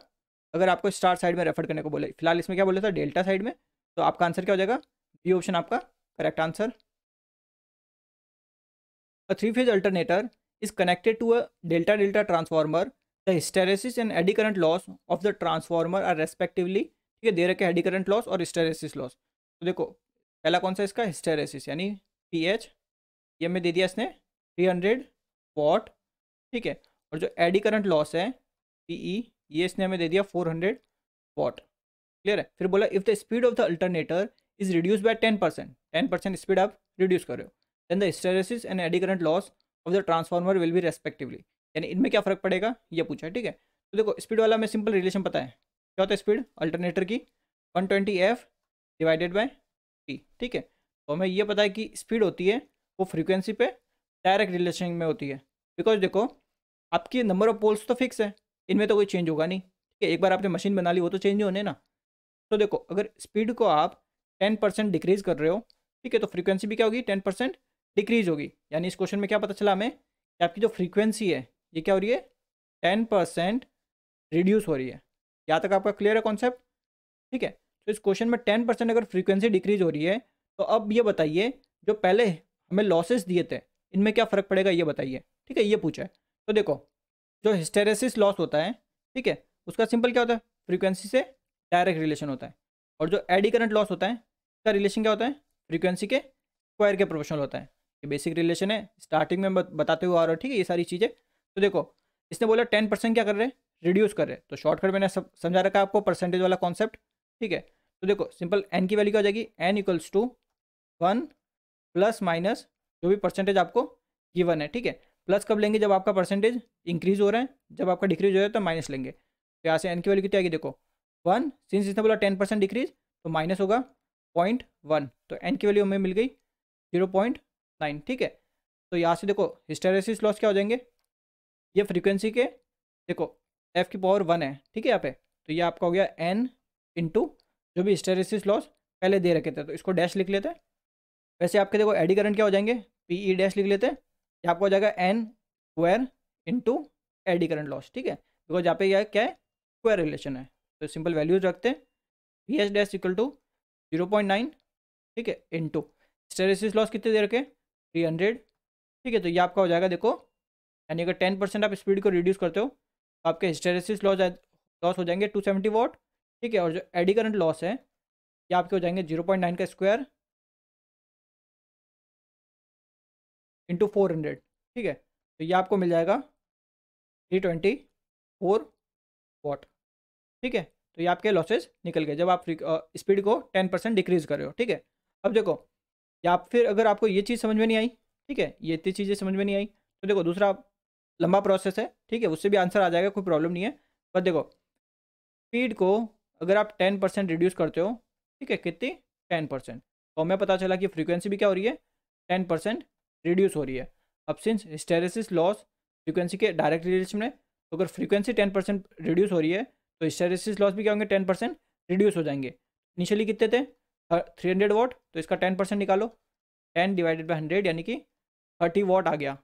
अगर आपको स्टार साइड में रेफर करने को बोले फिलहाल इसमें क्या बोला था डेल्टा साइड में तो आपका आंसर क्या हो जाएगा बी ऑप्शन आपका correct answer a three phase alternator is connected to a delta delta transformer. The hysteresis and eddy current loss of the transformer are respectively ठीक है दे रखे हेडी करंट लॉस और हिस्टेरेसिस लॉस तो देखो पहला कौन सा इसका हिस्टेरेसिस यानी पी एच ये हमें दे दिया इसने थ्री हंड्रेड वॉट ठीक है और जो एडी करंट लॉस है पी ई e, ये इसने हमें दे दिया फोर हंड्रेड वॉट क्लियर है फिर बोला if the speed of the alternator is reduce by ten percent ten percent speed आप रिड्यूस करो then the hysteresis and eddy current loss of the transformer will be respectively यानी इनमें क्या फ़र्क पड़ेगा ये पूछा है ठीक है तो देखो स्पीड वाला हमें सिंपल रिलेशन पता है क्या होता है स्पीड अल्टरनेटर की one twenty F divided by T ठीक है तो हमें यह पता है कि स्पीड होती है वो फ्रीक्वेंसी पे डायरेक्ट रिलेशन में होती है बिकॉज देखो आपकी नंबर ऑफ पोल्स तो फिक्स है इनमें तो कोई चेंज होगा नहीं ठीक है एक बार आपने मशीन बना ली वो तो चेंज नहीं होने ना तो देखो अगर स्पीड को आप टेन परसेंट डिक्रीज कर रहे हो ठीक है तो फ्रीक्वेंसी भी क्या होगी टेन परसेंट डिक्रीज होगी यानी इस क्वेश्चन में क्या पता चला हमें कि आपकी जो फ्रीक्वेंसी है ये क्या हो रही है टेन परसेंट रिड्यूस हो रही है यहाँ तक आपका क्लियर है कॉन्सेप्ट ठीक है तो इस क्वेश्चन में टेन परसेंट अगर फ्रीक्वेंसी डिक्रीज हो रही है तो अब ये बताइए जो पहले हमें लॉसेस दिए थे इनमें क्या फ़र्क पड़ेगा ये बताइए ठीक है ये पूछा है तो देखो जो हिस्टेरेसिस लॉस होता है ठीक है उसका सिंपल क्या होता है फ्रीक्वेंसी से डायरेक्ट रिलेशन होता है और जो एडी करंट लॉस होता है इसका रिलेशन क्या होता है फ्रीक्वेंसी के स्क्वायर के प्रोपोर्शनल होता है ये बेसिक रिलेशन है स्टार्टिंग में बताते हुए आ रहा है ठीक है ये सारी चीज़ें तो देखो इसने बोला टेन परसेंट क्या कर रहे हैं रिड्यूस कर हैं तो शॉर्टकट मैंने समझा रखा है आपको परसेंटेज वाला कॉन्सेप्ट ठीक है तो देखो सिंपल एन की वैल्यू क्या हो जाएगी N equals to one plus minus जो भी परसेंटेज आपको गिवन है ठीक है प्लस कब लेंगे जब आपका परसेंटेज इंक्रीज हो रहा है जब आपका डिक्रीज हो रहा है तो माइनस लेंगे तो यहाँ से एन की वैल्यू कितनी आएगी देखो वन सिंस इसने बोला टेन परसेंट डिक्रीज तो माइनस होगा पॉइंट वन तो एन की वैल्यू हमें मिल गई जीरो पॉइंट नाइन ठीक है तो यहाँ से देखो हिस्टेरेसिस लॉस क्या हो जाएंगे ये फ्रीक्वेंसी के देखो एफ की पावर वन है ठीक है यहाँ पे तो ये आपका हो गया एन इंटू जो भी हिस्टेरिसिस लॉस पहले दे रखे थे तो इसको डैश लिख लेते हैं वैसे आपके देखो एडी करंट क्या हो जाएंगे पी ई डैश लिख लेते हैं ये आपका हो जाएगा N square into eddy current loss ठीक है बिकॉज यहाँ पे यह क्या है स्क्वायर रिलेशन है तो सिंपल वैल्यूज रखते हैं V H dash equal to zero point nine ठीक है इंटू हिस्टेरिसिस लॉस कितने दे रखे थ्री हंड्रेड ठीक है तो ये आपका हो जाएगा देखो यानी अगर टेन परसेंट आप स्पीड को रिड्यूस करते हो आपके हिस्टेरेसिस लॉस लॉस हो जाएंगे टू सेवेंटी वॉट ठीक है और जो एडी करंट लॉस है ये आपके हो जाएंगे जीरो पॉइंट नाइन का स्क्वायर इंटू फोर हंड्रेड ठीक है तो ये आपको मिल जाएगा थ्री ट्वेंटी फोर वॉट ठीक है तो ये आपके लॉसेज निकल गए जब आप स्पीड को टेन परसेंट डिक्रीज़ कर रहे हो ठीक है अब देखो या फिर अगर आपको ये चीज़ समझ में नहीं आई ठीक है ये इतनी चीज़ें समझ में नहीं आई तो देखो दूसरा लंबा प्रोसेस है ठीक है उससे भी आंसर आ जाएगा कोई प्रॉब्लम नहीं है बस देखो स्पीड को अगर आप टेन परसेंट रिड्यूस करते हो ठीक है कितनी टेन परसेंट तो हमें पता चला कि फ्रीक्वेंसी भी क्या हो रही है टेन परसेंट रिड्यूस हो रही है अब सिंस स्टेरेसिस लॉस फ्रीक्वेंसी के डायरेक्ट रिलेशन में तो अगर फ्रीक्वेंसी टेन परसेंट रिड्यूस हो रही है तो स्टेरेसिस लॉस भी क्या होंगे टेन परसेंट रिड्यूस हो जाएंगे इनिशियली कितने थे थ्री हंड्रेड वॉट तो इसका टेन परसेंट निकालो टेन डिवाइडेड बाई हंड्रेड यानी कि थर्टी वॉट आ गया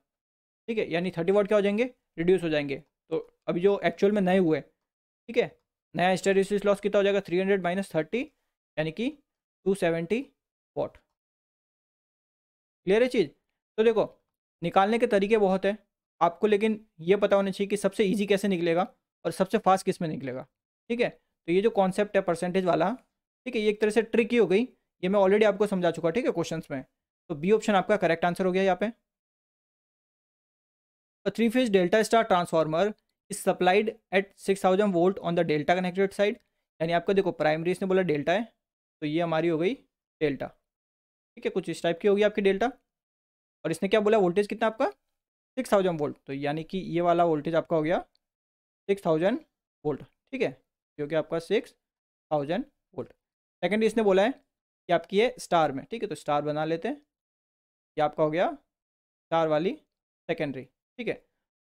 ठीक है यानी थर्टी वाट क्या हो जाएंगे रिड्यूस हो जाएंगे तो अभी जो एक्चुअल में नए हुए ठीक है नया स्टेरिस लॉस कितना हो जाएगा थ्री हंड्रेड माइनस थर्टी यानी कि टू सेवेंटी वॉट क्लियर है चीज़ तो देखो निकालने के तरीके बहुत हैं आपको लेकिन ये पता होना चाहिए कि सबसे ईजी कैसे निकलेगा और सबसे फास्ट किस में निकलेगा ठीक है तो ये जो कॉन्सेप्ट है परसेंटेज वाला ठीक है ये एक तरह से ट्रिक ही हो गई ये मैं ऑलरेडी आपको समझा चुका ठीक है क्वेश्चंस में तो बी ऑप्शन आपका करेक्ट आंसर हो गया यहाँ पे A three-phase delta star transformer is supplied at 6000 volt on the delta connected side यानी आपका देखो प्राइमरी इसने बोला डेल्टा है तो ये हमारी हो गई डेल्टा ठीक है कुछ इस टाइप की होगी आपकी डेल्टा और इसने क्या बोला वोल्टेज कितना आपका सिक्स थाउजेंड वोल्ट तो यानी कि ये वाला वोल्टेज आपका हो गया सिक्स थाउजेंड वोल्ट ठीक है जो कि आपका सिक्स थाउजेंड वोल्ट सेकेंड इसने बोला है कि आपकी ये स्टार में ठीक है तो स्टार बना लेते हैं ये आपका हो गया स्टार वाली सेकेंडरी ठीक है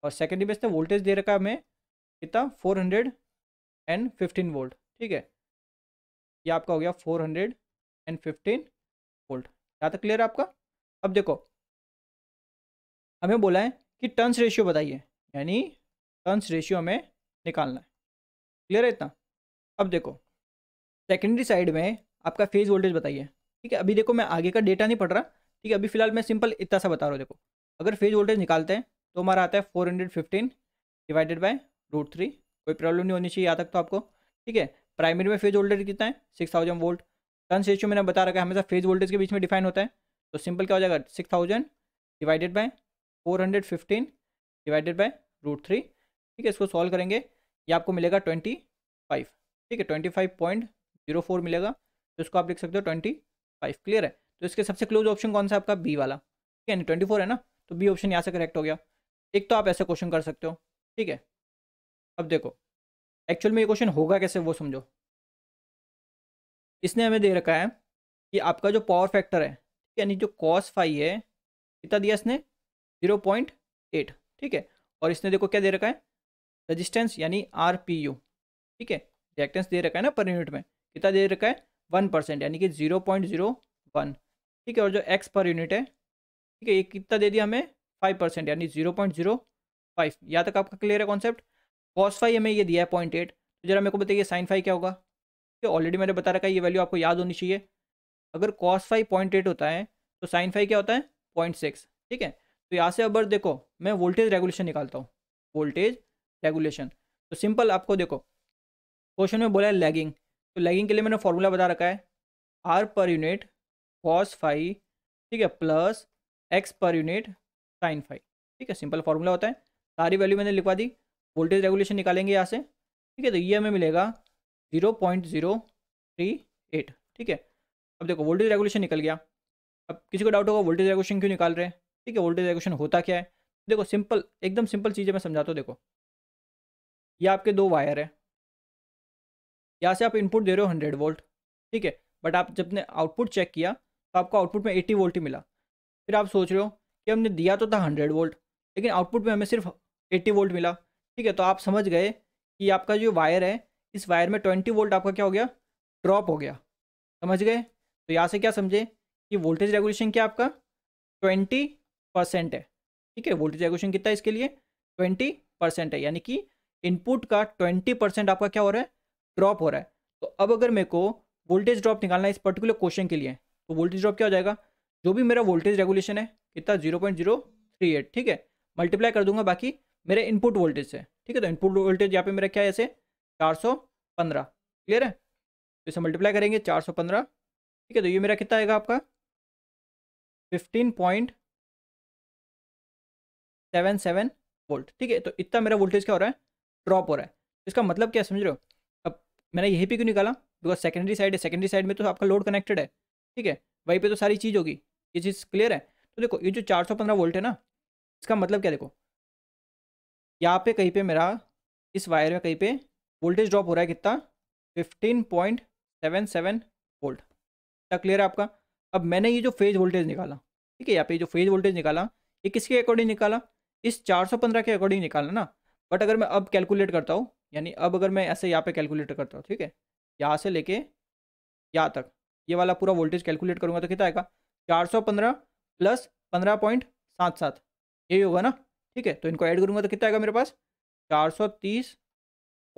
और सेकेंड इमेज ने वोल्टेज दे रखा है हमें कितना four hundred and fifteen volt ठीक है ये आपका हो गया four hundred and fifteen volt यहाँ तक क्लियर है आपका अब देखो हमें बोला है कि टर्न्स रेशियो बताइए यानी टर्न्स रेशियो हमें निकालना है क्लियर है इतना अब देखो सेकेंडरी साइड में आपका फेज वोल्टेज बताइए ठीक है अभी देखो मैं आगे का डेटा नहीं पढ़ रहा ठीक है अभी फिलहाल मैं सिंपल इतना सा बता रहा हूँ देखो अगर फेज वोल्टेज निकालते हैं तो हमारा आता है four hundred fifteen divided by root three कोई प्रॉब्लम नहीं होनी चाहिए यहाँ तक तो आपको ठीक है प्राइमरी में फेज वोल्टेज कितना है सिक्स थाउजेंड वोल्ट टर्न सेशो मैंने बता रखा है हमेशा फेज वोल्टेज के बीच में डिफाइन होता है तो सिंपल क्या हो जाएगा six thousand divided by four hundred fifteen divided by root three ठीक है इसको सॉल्व करेंगे ये आपको मिलेगा ट्वेंटी फाइव ठीक है twenty five point zero four मिलेगा तो इसको आप लिख सकते हो ट्वेंटी फाइव क्लियर है तो इसके सबसे क्लोज ऑप्शन कौन सा आपका बी वाला ठीक है ट्वेंटी फोर है ना तो बी ऑप्शन यहाँ से करेक्ट हो गया एक तो आप ऐसे क्वेश्चन कर सकते हो ठीक है अब देखो एक्चुअल में ये क्वेश्चन होगा कैसे वो समझो इसने हमें दे रखा है कि आपका जो पावर फैक्टर है यानी जो कॉस फाइव है कितना दिया इसने जीरो पॉइंट एट ठीक है और इसने देखो क्या दे रखा है रजिस्टेंस यानी आर पी यू ठीक है रिएक्टेंस दे रखा है ना पर यूनिट में कितना दे रखा है वन परसेंट यानी कि जीरो पॉइंट जीरो वन ठीक है और जो एक्स पर यूनिट है ठीक है ये कितना दे दिया हमें फाइव परसेंट यानी जीरो पॉइंट जीरो फाइव यहाँ तक आपका क्लियर है कॉन्सेप्ट कॉस फाइव हमें ये दिया है पॉइंट एट तो जरा मेरे को बताइए साइन फाइव क्या होगा तो ऑलरेडी मैंने बता रखा है ये वैल्यू आपको याद होनी चाहिए अगर कॉस फाइव पॉइंट एट होता है तो साइन फाइव क्या होता है पॉइंट सिक्स ठीक है तो यहाँ से अब देखो मैं वोल्टेज रेगुलेशन निकालता हूँ वोल्टेज रेगुलेशन तो सिंपल आपको देखो क्वेश्चन में बोला है लैगिंग तो लैगिंग के लिए मैंने फॉर्मूला बता रखा है are per unit cos five ठीक है plus X per unit sine five ठीक है सिंपल फार्मूला होता है सारी वैल्यू मैंने लिखवा दी वोल्टेज रेगुलेशन निकालेंगे यहाँ से ठीक है तो ये हमें मिलेगा zero point zero three eight ठीक है अब देखो वोल्टेज रेगुलेशन निकल गया अब किसी को डाउट होगा वोल्टेज रेगुलेशन क्यों निकाल रहे हैं ठीक है वोल्टेज रेगुलेशन होता क्या है देखो सिंपल एकदम सिंपल चीज़ें मैं समझाता हूँ देखो ये आपके दो वायर है यहाँ से आप इनपुट दे रहे हो हंड्रेड वोल्ट ठीक है बट आप जब ने आउटपुट चेक किया तो आपको आउटपुट में एट्टी वोल्ट ही मिला फिर आप सोच रहे हो कि हमने दिया तो था हंड्रेड वोल्ट लेकिन आउटपुट में हमें सिर्फ एट्टी वोल्ट मिला ठीक है तो आप समझ गए कि आपका जो वायर है इस वायर में ट्वेंटी वोल्ट आपका क्या हो गया ड्रॉप हो गया समझ गए तो यहाँ से क्या समझे कि वोल्टेज रेगुलेशन क्या आपका ट्वेंटी परसेंट है ठीक है वोल्टेज रेगुलेशन कितना है इसके लिए ट्वेंटी परसेंट है यानी कि इनपुट का ट्वेंटी परसेंट आपका क्या हो रहा है ड्रॉप हो रहा है तो अब अगर मेरे को वोल्टेज ड्रॉप निकालना है इस पर्टिकुलर क्वेश्चन के लिए तो वोल्टेज ड्रॉप क्या हो जाएगा जो भी मेरा वोल्टेज रेगुलेशन है कितना zero point zero three eight ठीक है मल्टीप्लाई कर दूंगा बाकी मेरे इनपुट वोल्टेज से ठीक है तो इनपुट वोल्टेज यहाँ पे मेरा क्या है ऐसे चार सौ पंद्रह क्लियर है तो इसे मल्टीप्लाई करेंगे चार सौ पंद्रह ठीक है तो ये मेरा कितना आएगा आपका fifteen point seven seven volt ठीक है तो इतना मेरा वोल्टेज क्या हो रहा है ड्रॉप हो रहा है तो इसका मतलब क्या समझ रहे हो अब मैंने यही पे क्यों निकाला बिकॉज सेकेंडरी साइड है सेकेंडरी साइड में तो आपका लोड कनेक्टेड है ठीक है वहीं पे तो सारी चीज़ होगी ये चीज़ क्लियर है तो देखो ये जो 415 वोल्ट है ना इसका मतलब क्या देखो यहाँ पे कहीं पे मेरा इस वायर में कहीं पे वोल्टेज ड्रॉप हो रहा है कितना 15.77 वोल्ट क्या क्लियर है आपका अब मैंने ये जो फेज वोल्टेज निकाला ठीक है यहाँ पे जो फेज वोल्टेज निकाला ये किसके अकॉर्डिंग निकाला इस चार के अकॉर्डिंग निकाला ना बट अगर मैं अब कैलकुलेट करता हूँ यानी अब अगर मैं ऐसे यहाँ पर कैलकुलेट करता हूँ ठीक है यहाँ से लेके यहाँ तक ये वाला पूरा वोल्टेज कैलकुलेट करूँगा तो कितना आएगा चार सौ पंद्रह प्लस पंद्रह पॉइंट सात सात यही होगा ना ठीक है तो इनको ऐड करूँगा तो कितना आएगा मेरे पास चार सौ तीस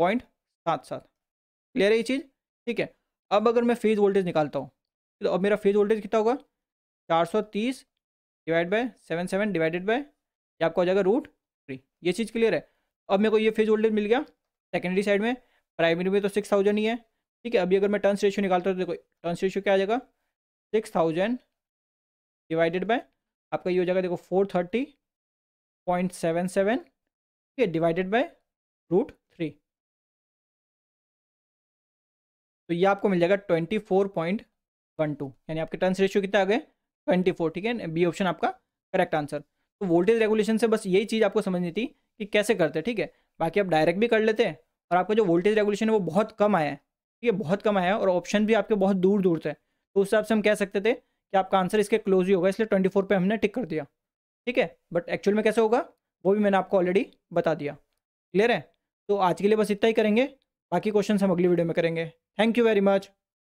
पॉइंट सात सात क्लियर है ये चीज़ ठीक है अब अगर मैं फेज़ वोल्टेज निकालता हूँ तो अब मेरा फेज़ वोल्टेज कितना होगा चार सौ तीस divide by seven seven divided by या आपको आ जाएगा रूट थ्री ये चीज़ क्लियर है अब मेरे को ये फेज़ वोल्टेज मिल गया सेकेंडरी साइड में प्राइमरी में तो सिक्स थाउजेंड ही है ठीक है अभी अगर मैं टर्न रेशियो निकालता हूँ तो देखो टर्न रेशियो क्या आ जाएगा सिक्स थाउजेंड डिवाइडेड बाय आपका ये हो जाएगा देखो four thirty point seven seven ठीक है डिवाइडेड बाय रूट थ्री तो ये आपको मिल जाएगा twenty four point one two यानी आपके टर्न्स रेशियो कितना आ गए ट्वेंटी फोर ठीक है बी ऑप्शन आपका करेक्ट आंसर तो वोल्टेज रेगुलेशन से बस यही चीज़ आपको समझनी थी कि कैसे करते ठीक है बाकी आप डायरेक्ट भी कर लेते हैं और आपका जो वोल्टेज रेगुलेशन है वो बहुत कम आया है ठीक है बहुत कम आया है और ऑप्शन भी आपके बहुत दूर दूर थे तो उस हिसाब से हम कह सकते थे कि आपका आंसर इसके क्लोज ही होगा इसलिए ट्वेंटी फोर पर हमने टिक कर दिया ठीक है बट एक्चुअल में कैसे होगा वो भी मैंने आपको ऑलरेडी बता दिया क्लियर है तो आज के लिए बस इतना ही करेंगे बाकी क्वेश्चन हम अगली वीडियो में करेंगे थैंक यू वेरी मच